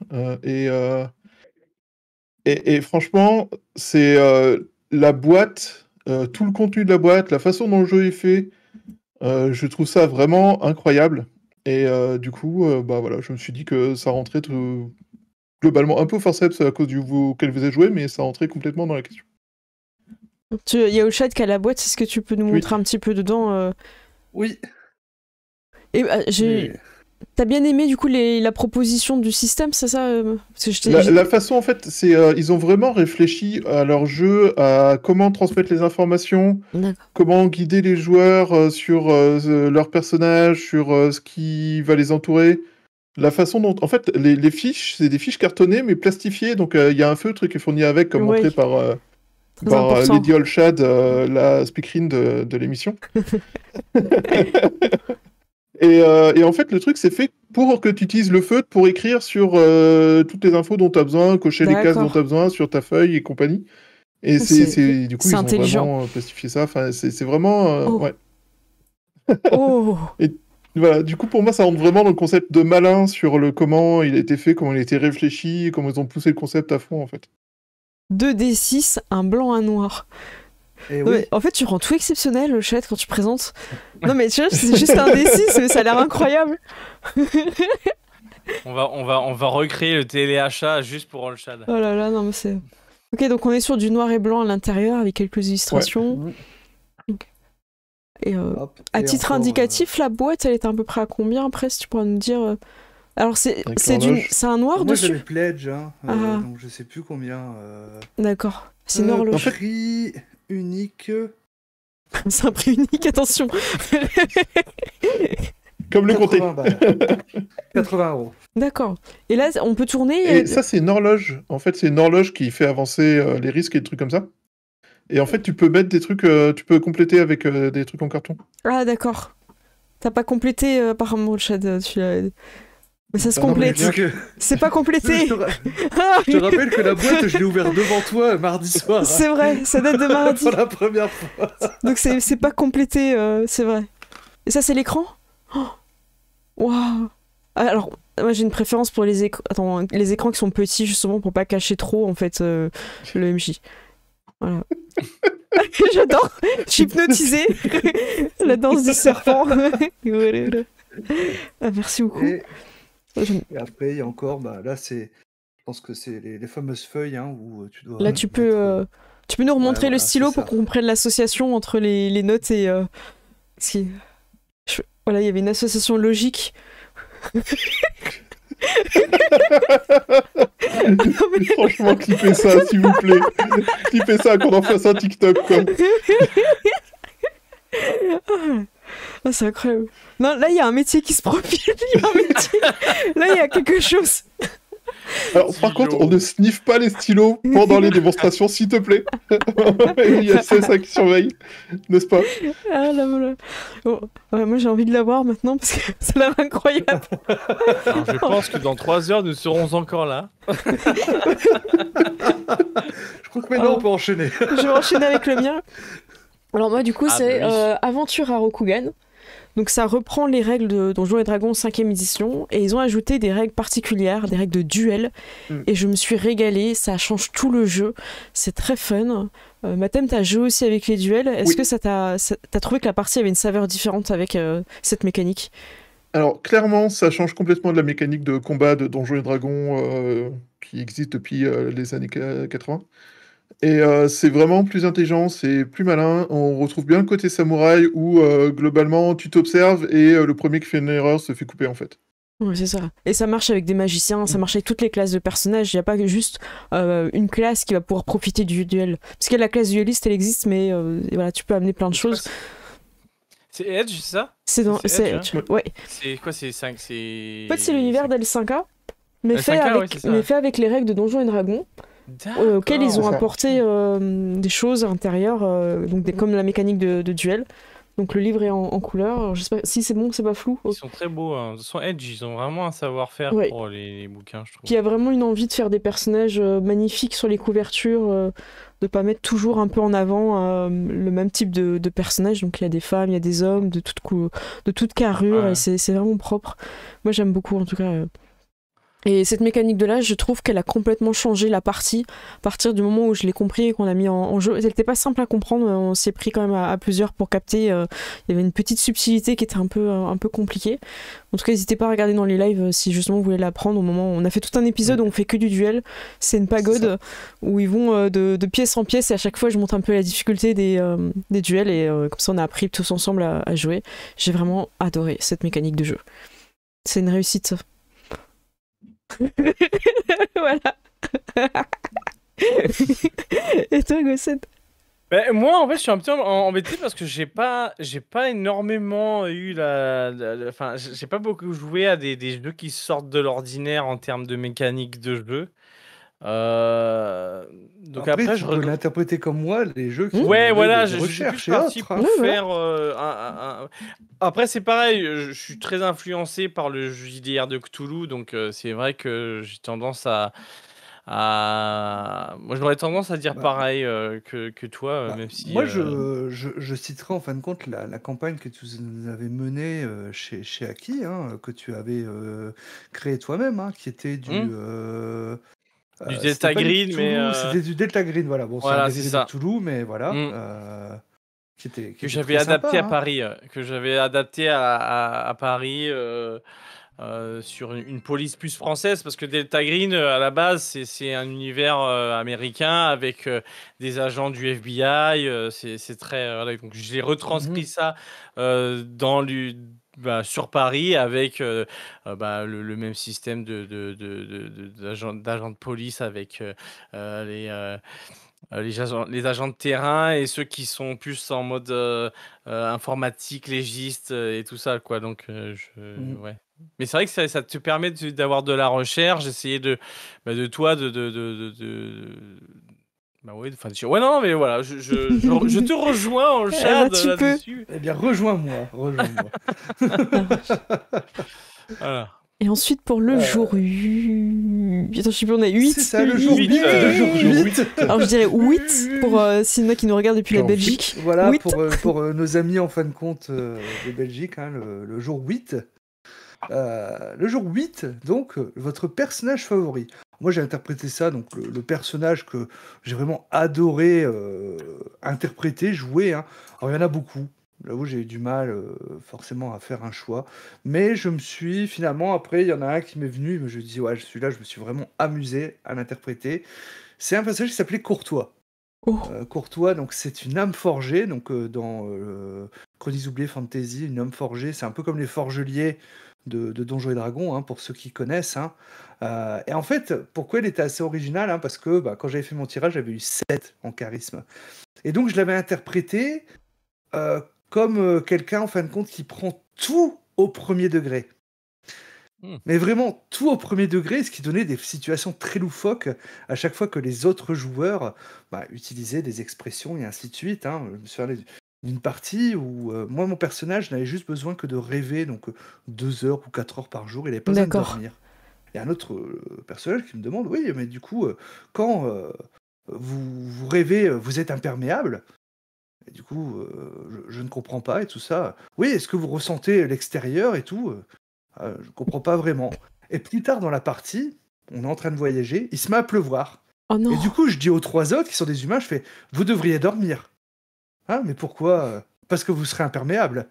Et, et, franchement, c'est la boîte, tout le contenu de la boîte, la façon dont le jeu est fait, je trouve ça vraiment incroyable. Et du coup, bah voilà, je me suis dit que ça rentrait globalement un peu forceps à cause du vous auquel vous avez joué, mais ça rentrait complètement dans la question. Il y a Oshad qui a la boîte, est-ce que tu peux nous montrer un petit peu dedans euh Oui. Et bah, T'as bien aimé du coup les... la proposition du système, c'est ça euh, la, façon en fait, c'est euh, ils ont vraiment réfléchi à leur jeu, à comment transmettre les informations, comment guider les joueurs sur leur personnage, sur ce qui va les entourer. La façon dont, en fait, les, fiches, c'est des fiches cartonnées mais plastifiées, donc il y a un feutre qui est fourni avec, comme montré par les bah, Lady euh, la speakerine de, de l'émission. Euh, et, en fait, le truc, c'est fait pour que tu utilises le feu pour écrire sur euh, toutes les infos dont tu as besoin, cocher les cases dont tu as besoin sur ta feuille et compagnie. Et c'est du coup, ils ont vraiment plastifié ça. Enfin, c'est vraiment. Oh. Ouais. oh. Et voilà, du coup, pour moi, ça rentre vraiment dans le concept de malin sur le comment il a été fait, comment il a été réfléchi, comment ils ont poussé le concept à fond, en fait. 2 D6, un blanc, un noir. Eh en fait, tu rends tout exceptionnel le chat quand tu présentes. Non, mais tu vois, c'est juste un D6, ça a l'air incroyable. on, va, on, va, on va recréer le téléachat juste pour le chat. Oh là là, non, mais c'est. Ok, donc on est sur du noir et blanc à l'intérieur avec quelques illustrations. Et, euh, à titre indicatif, euh, la boîte, elle est à peu près à combien après, si tu pourras nous dire euh, alors c'est un noir moi, dessus. Moi pledge, hein, euh, ah. donc je sais plus combien. Euh. D'accord. C'est une euh, horloge. Prix unique. c'est un prix unique, attention. Comme le comté. 80 euros. D'accord. Et là, on peut tourner. Et ça, c'est une horloge. En fait, c'est une horloge qui fait avancer les risques et des trucs comme ça. Et en fait, tu peux mettre des trucs, tu peux compléter avec des trucs en carton. Ah, d'accord. T'as pas complété par mon chat, tu mais ça se ah complète. C'est pas complété. je, te rappelle que la boîte, je l'ai ouverte devant toi mardi soir. C'est vrai, ça date de mardi. Pour la première fois. Donc c'est pas complété, euh, c'est vrai. Et ça, c'est l'écran oh Waouh Alors, moi j'ai une préférence pour les, Attends, les écrans qui sont petits, justement, pour pas cacher trop, en fait, euh, le MJ. Voilà. J'adore, je suis hypnotisée. la danse du serpent. Ah, merci beaucoup. Et après, il y a encore, bah, là, c'est, je pense que c'est les, fameuses feuilles hein, où euh, tu dois. Là, tu peux, euh, euh, tu peux nous remontrer le stylo pour qu'on comprenne l'association entre les, les, notes et. Si. Voilà, il y avait une association logique. franchement, clipez ça, s'il vous plaît. clipez ça, qu'on en fasse un TikTok, Ah, c'est incroyable. Non, là, il y a un métier qui se profile. Y a un métier. là, il y a quelque chose. Alors, par contre, on ne sniffe pas les stylos pendant les démonstrations, s'il te plaît. il y a ça qui surveille, n'est-ce pas ah, Moi, j'ai envie de l'avoir maintenant parce que c'est l'air incroyable. je pense que dans trois heures, nous serons encore là. je crois que maintenant, on peut enchaîner. je vais enchaîner avec le mien. Alors moi du coup ah, c'est bah euh, Aventure à Rokugan. Donc ça reprend les règles de Donjons et Dragons 5 e édition et ils ont ajouté des règles particulières, des règles de duel hmm. et je me suis régalé. ça change tout le jeu, c'est très fun. Euh, Mathem, t'as joué aussi avec les duels, est-ce que ça t'a trouvé que la partie avait une saveur différente avec euh, cette mécanique Alors clairement ça change complètement de la mécanique de combat de Donjons et Dragons euh, qui existe depuis les années 80. Et euh, c'est vraiment plus intelligent, c'est plus malin. On retrouve bien le côté samouraï où euh, globalement tu t'observes et euh, le premier qui fait une erreur se fait couper en fait. Oui, c'est ça. Et ça marche avec des magiciens, ça mm. marche avec toutes les classes de personnages. Il n'y a pas juste une classe qui va pouvoir profiter du duel. Parce que la classe dueliste, elle existe, mais voilà, tu peux amener plein de choses. C'est Edge, c'est ça C'est Edge. Hein ouais. C'est quoi C'est 5 En fait, c'est l'univers del 5 mais, fait avec... mais fait avec les règles de Donjons et Dragons. Ok, euh, ils ont apporté euh, des choses intérieures, euh, donc mm-hmm. comme la mécanique de, duel. Donc le livre est en, couleur. J'espère... Si c'est bon, c'est pas flou. Ils sont très beaux. Hein. Ils sont edge. Ils ont vraiment un savoir-faire pour les, bouquins, je a vraiment une envie de faire des personnages magnifiques sur les couvertures, de de pas mettre toujours un peu en avant le même type de, personnages. personnage. Donc il y a des femmes, il y a des hommes de toute, de toute carrure. Et c'est vraiment propre. Moi j'aime beaucoup en tout cas. Et cette mécanique de là, je trouve qu'elle a complètement changé la partie à partir du moment où je l'ai compris et qu'on l'a mis en, jeu. Elle n'était pas simple à comprendre, on s'est pris quand même à, plusieurs pour capter. Euh, il y avait une petite subtilité qui était un peu, un peu compliquée. En tout cas, n'hésitez pas à regarder dans les lives euh, si justement vous voulez l'apprendre au moment où on a fait tout un épisode où on fait que du duel. C'est une pagode où ils vont euh, de, pièce en pièce et à chaque fois je monte un peu la difficulté des, des duels et comme ça on a appris tous ensemble à, à jouer. J'ai vraiment adoré cette mécanique de jeu. C'est une réussite. voilà. Et toi, bah, moi, en fait, je suis un petit embêté parce que j'ai pas, j'ai pas énormément eu la, enfin, j'ai pas beaucoup joué à des, des, jeux qui sortent de l'ordinaire en termes de mécanique de jeu. Euh, donc après, je peux l'interpréter comme moi les jeux qui hmm ouais voilà je, suis pour hein. hein. faire euh, après c'est pareil euh, je, suis très influencé par le JDR de Cthulhu donc euh, c'est vrai que j'ai tendance à, à... moi j'aurais tendance à dire bah, pareil que, toi bah, même si moi je, je, citerai en fin de compte la, campagne que tu avais menée chez chez Aki hein, que tu avais créé toi-même qui était du hmm. Euh, du Delta Green, mais. Euh, c'était du Delta Green, voilà. Bon, c'est Toulouse, mais voilà. que j'avais adapté, à Paris. Que j'avais adapté à, Paris. Euh, sur une, police plus française parce que Delta Green à la base c'est un univers américain avec des agents du FBI c'est très donc j'ai retranscrit mhm. ça dans, le bah, sur Paris avec euh, euh, bah, le, même système de, d'agents, de, police avec euh, les. Les agents, les agents, de terrain et ceux qui sont plus en mode informatique, légiste et tout ça. Quoi. Donc, je, mmh. Mais c'est vrai que ça, te permet d'avoir de la recherche, d'essayer de, bah, de toi de, bah oui, enfin, ouais, non, mais voilà, je, je, je, te rejoins en eh ben, chat ah, là-dessus. Eh bien, rejoins-moi, rejoins-moi. voilà. Et ensuite, pour le euh, jour 8... Attends, je sais plus, on est 8 C'est ça, le jour 8, 8. Euh, Alors, je dirais 8 pour euh, Sina qui nous regarde depuis la Belgique. Voilà, pour, euh, pour nos amis, en fin de compte, de Belgique, hein, le, jour 8. Euh, le jour 8, donc, euh, votre personnage favori. Moi, j'ai interprété ça, donc le, personnage que j'ai vraiment adoré euh, interpréter, jouer. Hein. Alors, il y en a beaucoup. là où j'ai eu du mal forcément à faire un choix. Mais je me suis finalement, après, il y en a un qui m'est venu, je me dis, ouais, celui-là, je me suis vraiment amusé à l'interpréter. C'est un personnage qui s'appelait Courtois. Oh. Courtois, donc c'est une âme forgée, donc dans Chroniques oubliées fantasy, une âme forgée, c'est un peu comme les forgeliers de, de Donjons et Dragons, hein, pour ceux qui connaissent. Hein. Euh, et en fait, pourquoi elle était assez originale hein, Parce que bah, quand j'avais fait mon tirage, j'avais eu 7 en charisme. Et donc, je l'avais interprété euh, comme euh, quelqu'un, en fin de compte, qui prend tout au premier degré. Hmm. Mais vraiment tout au premier degré, ce qui donnait des situations très loufoques à chaque fois que les autres joueurs bah, utilisaient des expressions et ainsi de suite. Je me une partie où euh, moi, mon personnage n'avait juste besoin que de rêver, donc euh, deux heures ou quatre heures par jour, il n'avait pas besoin de dormir. Il y a un autre euh, personnage qui me demande, oui, mais du coup, quand vous, vous rêvez, vous êtes imperméable Du coup, je, ne comprends pas et tout ça. Oui, est-ce que vous ressentez l'extérieur et tout Je ne comprends pas vraiment. Et plus tard dans la partie, on est en train de voyager, il se met à pleuvoir. Oh et du coup, je dis aux trois autres qui sont des humains, je fais, vous devriez dormir. Ah, mais pourquoi Parce que vous serez imperméable.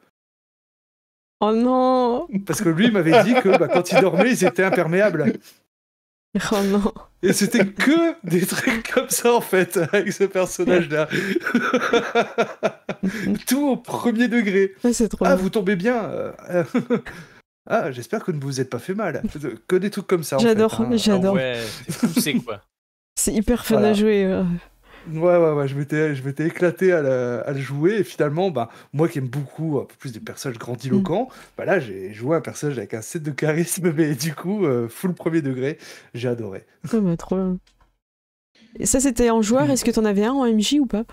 Oh non Parce que lui m'avait dit que bah, quand il dormait, il étaient imperméable. Oh non Et c'était que des trucs comme ça en fait, avec ce personnage-là. Tout au premier degré. ah, vous tombez bien euh. Ah, j'espère que ne vous êtes pas fait mal. Que des trucs comme ça. J'adore, en fait, hein. j'adore. ouais, c'est quoi. C'est hyper fun à jouer. Euh. Ouais, ouais, ouais, je m'étais, je m'étais éclaté à le, à le, jouer. Et finalement, bah, moi qui aime beaucoup un peu plus des personnages grandiloquents, mm. bah là, j'ai joué un personnage avec un set de charisme, mais du coup, euh, full premier degré. J'ai adoré. trop Et ça, c'était en joueur. Est-ce que t'en avais un en MJ ou pas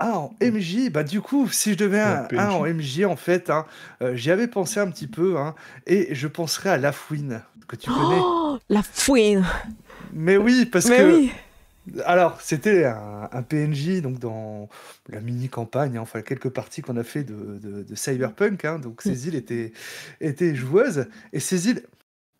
ah, en MJ, bah du coup, si je devais un, en MJ, en fait, hein, euh, j'y avais pensé un petit peu, hein, et je penserais à La Fouine, que tu oh connais. La Fouine Mais oui, parce Mais que oui alors, c'était un, PNJ donc dans la mini-campagne, hein, enfin quelques parties qu'on a fait de, Cyberpunk. Hein, donc, mm. Cécile était, était joueuse. Et Cécile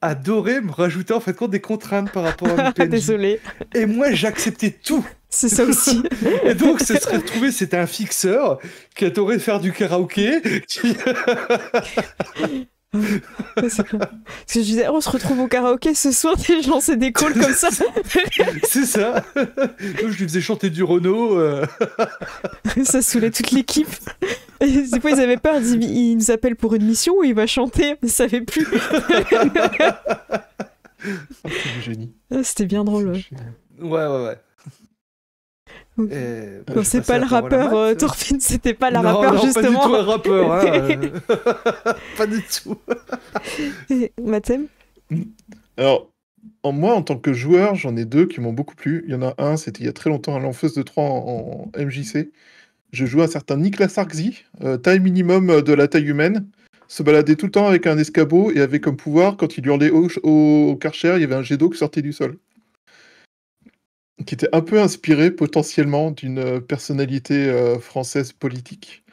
adorait me rajouter en fait des contraintes par rapport à PNJ. Désolé. Et moi, j'acceptais tout. C'est ça aussi. et donc, ce serait trouvé c'était un fixeur qui adorait faire du karaoké. Parce que, je disais, oh, on se retrouve au karaoké ce soir, et je lançais des calls comme ça. C'est ça. je lui faisais chanter du Renault. Euh. ça saoulait toute l'équipe. Des fois, ils avaient peur, ils, nous appellent pour une mission Ou il va chanter, ils ne savaient plus. Oh, ah, c'était bien drôle. ouais, ouais. ouais. Hum. c'est pas, le rappeur euh, c'était pas le rappeur justement. Hein. Pas du tout un rappeur, pas du tout. Alors, en, moi en tant que joueur, j'en ai deux qui m'ont beaucoup plu. Il y en a un, c'était il y a très longtemps à l'Enfeuse de 3 en, MJC. Je jouais un certain Niklas Arkzi, euh, taille minimum euh, de la taille humaine, se baladait tout le temps avec un escabeau et avait comme pouvoir, quand il hurlait au, au, au karcher, il y avait un jet d'eau qui sortait du sol qui était un peu inspiré potentiellement d'une euh, personnalité euh, française politique.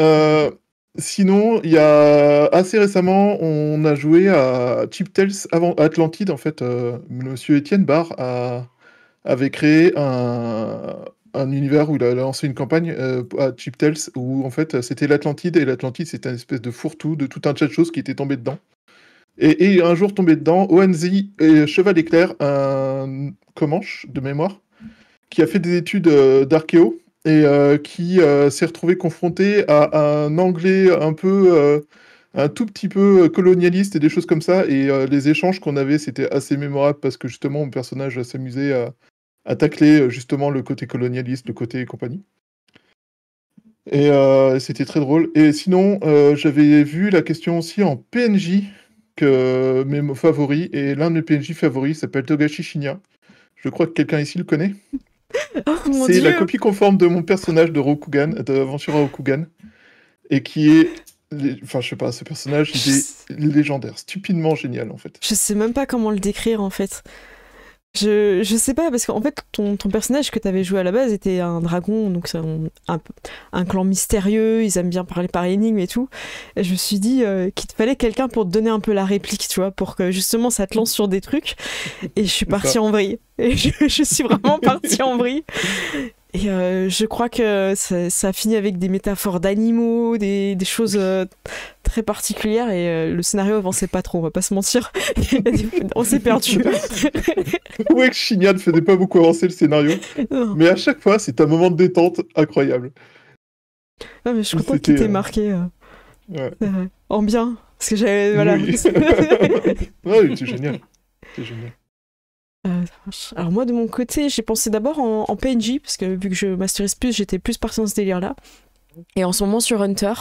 Euh, sinon, il y a assez récemment, on a joué à Chip Tales avant Atlantide. En fait, Monsieur Étienne Barr a, avait créé un, univers où il a lancé une campagne à Chip où en fait c'était l'Atlantide et l'Atlantide c'était une espèce de fourre-tout de tout un tas de choses qui étaient tombées dedans. Et, un jour tombé dedans, ONZ et Cheval Éclair, un Comanche de mémoire, qui a fait des études euh, d'archéo et euh, qui euh, s'est retrouvé confronté à, un anglais un peu, un tout petit peu colonialiste et des choses comme ça. Et les échanges qu'on avait, c'était assez mémorable parce que justement, mon personnage s'amusait à, à tacler justement le côté colonialiste, le côté compagnie. Et c'était très drôle. Et sinon, j'avais vu la question aussi en PNJ que mes favoris et l'un de mes PNJ favoris s'appelle Togashi Shinya. Je crois que quelqu'un ici le connaît. Oh, c'est la copie conforme de mon personnage de Rokugan, d'Aventura Rokugan, et qui est Enfin, je sais pas, ce personnage, il est légendaire, stupidement génial en fait. Je sais même pas comment le décrire en fait. Je, sais pas, parce qu'en fait, ton, personnage que t'avais joué à la base était un dragon, donc c'est un, clan mystérieux, ils aiment bien parler par énigme et tout. Et je me suis dit euh, qu'il te fallait quelqu'un pour te donner un peu la réplique, tu vois, pour que justement ça te lance sur des trucs. Et je suis partie en vrille. Et je, je suis vraiment partie en vrille. Et euh, je crois que ça, a finit avec des métaphores d'animaux, des, choses euh, très particulières. Et euh, le scénario avançait pas trop, on va pas se mentir. on s'est perdu. ouais, Shinya ne faisait pas beaucoup avancer le scénario. Mais à chaque fois, c'est un moment de détente incroyable. Non, mais je suis qu'il t'ait marqué. Ouais. en bien. Parce que j'avais. Voilà. Oui. c'est génial. C'est génial. Euh, alors moi de mon côté, j'ai pensé d'abord en, PNJ, parce que vu que je masterise plus, j'étais plus partie dans ce délire-là. Et en ce moment sur Hunter,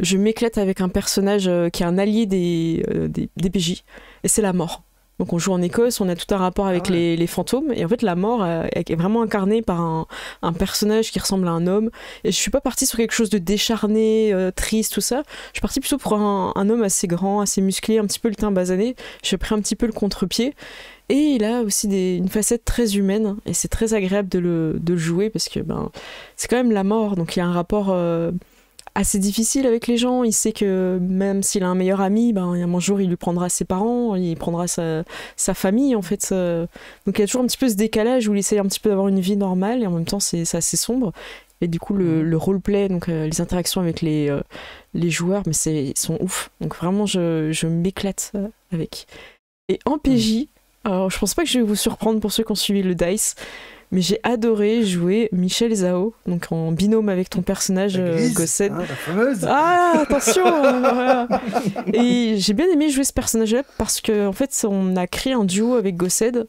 je m'éclate avec un personnage euh, qui est un allié des, euh, des, PJ, et c'est la mort. Donc on joue en Écosse, on a tout un rapport avec ah les, fantômes. Et en fait, la mort euh, est vraiment incarnée par un, personnage qui ressemble à un homme. Et je suis pas partie sur quelque chose de décharné, euh, triste, tout ça. Je suis partie plutôt pour un, homme assez grand, assez musclé, un petit peu le teint basané. J'ai pris un petit peu le contre-pied. Et il a aussi une facette très humaine. Et c'est très agréable de le, jouer parce que ben, c'est quand même la mort. Donc il y a un rapport. Euh, assez difficile avec les gens. Il sait que même s'il a un meilleur ami, ben, un jour il lui prendra ses parents, il prendra sa, famille en fait. Euh, donc il y a toujours un petit peu ce décalage où il essaye un petit peu d'avoir une vie normale et en même temps c'est assez sombre. Et du coup le, mm. le roleplay, donc euh, les interactions avec les, euh, les joueurs, mais c'est sont ouf. Donc vraiment je, je m'éclate avec. Et en PJ, mm. alors je pense pas que je vais vous surprendre pour ceux qui ont suivi le DICE. Mais j'ai adoré jouer Michel Zao, donc en binôme avec ton personnage euh, Gosset. Hein, ah, attention Et j'ai bien aimé jouer ce personnage-là parce qu'en en fait, on a créé un duo avec Gossed.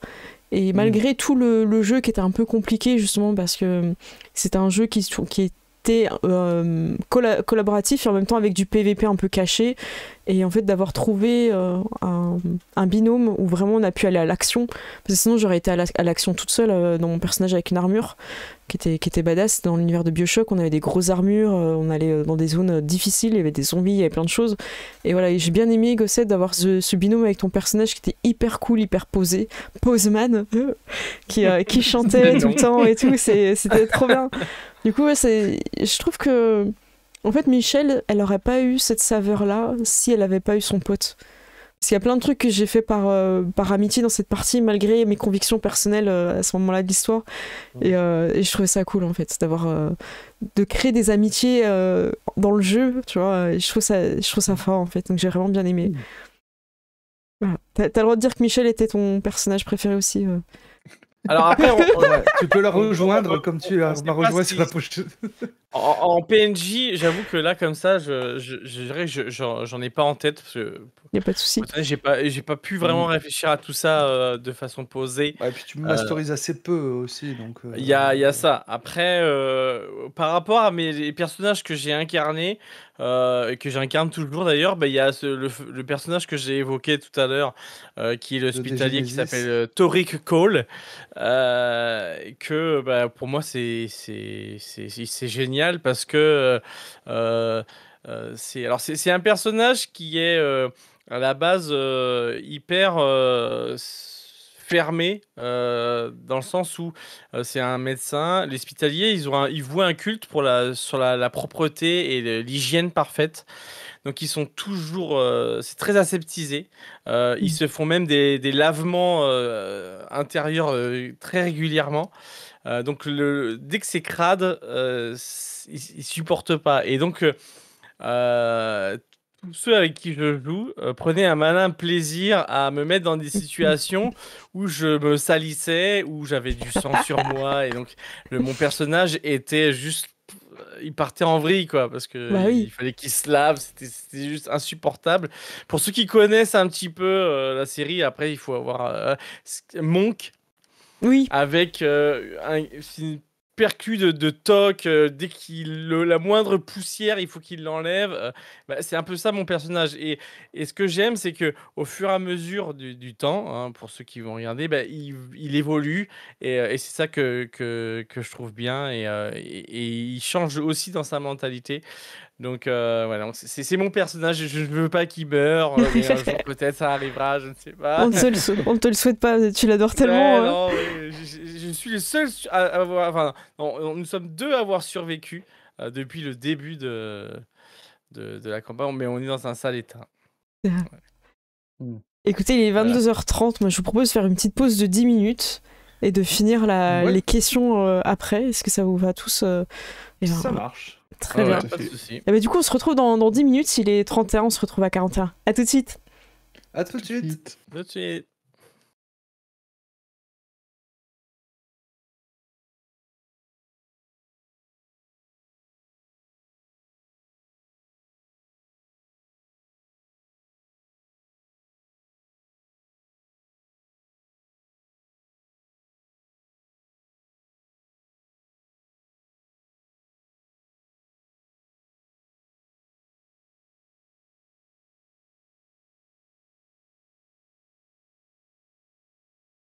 Et mm. malgré tout le, jeu qui était un peu compliqué justement parce que c'était un jeu qui, qui était euh, collaboratif et en même temps avec du PVP un peu caché et en fait, d'avoir trouvé euh, un, binôme où vraiment on a pu aller à l'action. Parce que sinon, j'aurais été à l'action toute seule euh, dans mon personnage avec une armure qui était, qui était badass. Dans l'univers de Bioshock, on avait des grosses armures, euh, on allait dans des zones difficiles, il y avait des zombies, il y avait plein de choses. Et voilà, j'ai bien aimé, Gosset, d'avoir ce, binôme avec ton personnage qui était hyper cool, hyper posé, poseman, qui, qui chantait tout le temps et tout. C'était trop bien. Du coup, c'est je trouve que en fait, Michel, elle n'aurait pas eu cette saveur-là si elle n'avait pas eu son pote. Parce qu'il y a plein de trucs que j'ai fait par, euh, par amitié dans cette partie, malgré mes convictions personnelles euh, à ce moment-là de l'histoire. Euh, et, je trouvais ça cool, en fait, d'avoir. de créer des amitiés dans le jeu, tu vois. Et je, trouve ça, je trouve ça fort, en fait. Donc j'ai vraiment bien aimé. Mm. T'as, le droit de dire que Michel était ton personnage préféré aussi. Alors après, tu peux la rejoindre comme tu m'as rejoint sur la poche. En, PNJ, j'avoue que là, comme ça, je, dirais j'en ai pas en tête. Il a pas de souci. J'ai pas, pas pu vraiment mm. réfléchir à tout ça euh, de façon posée. Ouais, puis tu masterises euh, assez peu aussi, donc. Euh, il y, a, ça. Après, par rapport à mes personnages que j'ai incarnés, euh, que j'incarne toujours d'ailleurs, ben, il y a le, personnage que j'ai évoqué tout à l'heure, euh, qui est l'hospitalier qui s'appelle euh, Cole, euh, que ben, pour moi c'est génial parce que c'est un personnage qui est à la base hyper fermé euh, dans le sens où euh, c'est un médecin. l'hospitalier, ils, ont un, ils vouent un culte pour la, sur la, propreté et l'hygiène parfaite. Donc ils sont toujours, euh, c'est très aseptisé. ils mm. se font même des, lavements intérieurs très régulièrement. donc le, dès que c'est crade, ils, ils, supportent pas. Et donc ceux avec qui je joue euh, prenaient un malin plaisir à me mettre dans des situations où je me salissais, où j'avais du sang sur moi, et donc mon personnage était juste, euh, il partait en vrille quoi, parce que bah il fallait qu'il se lave, c'était juste insupportable. Pour ceux qui connaissent un petit peu euh, la série, après il faut avoir Monk. Oui. Avec un, percu de, toc, euh, dès qu'il la moindre poussière, il faut qu'il l'enlève. Euh, bah, c'est un peu ça mon personnage. Et, et ce que j'aime, c'est que au fur et à mesure du, temps, hein, pour ceux qui vont regarder, bah, il, évolue et, euh, et c'est ça que, que, que, je trouve bien. Et, et, il change aussi dans sa mentalité. Donc voilà, euh, c'est mon personnage, je ne veux pas qu'il meure, euh, peut-être ça arrivera, je ne sais pas. On ne te, le souhaite pas, tu l'adores tellement. Hein. non, je, suis le seul à avoir, enfin, nous sommes deux à avoir survécu euh, depuis le début de, de, la campagne, mais on est dans un sale état. Mm. Écoutez, il est 22h30, moi je vous propose de faire une petite pause de 10 minutes et de finir les questions après. Est-ce que ça vous va tous ben, Ça marche. Très ah bien. pas de eh ben, du coup, on se retrouve dans, dans 10 minutes. Il est 31, on se retrouve à 41. A tout de suite. A Tout de suite.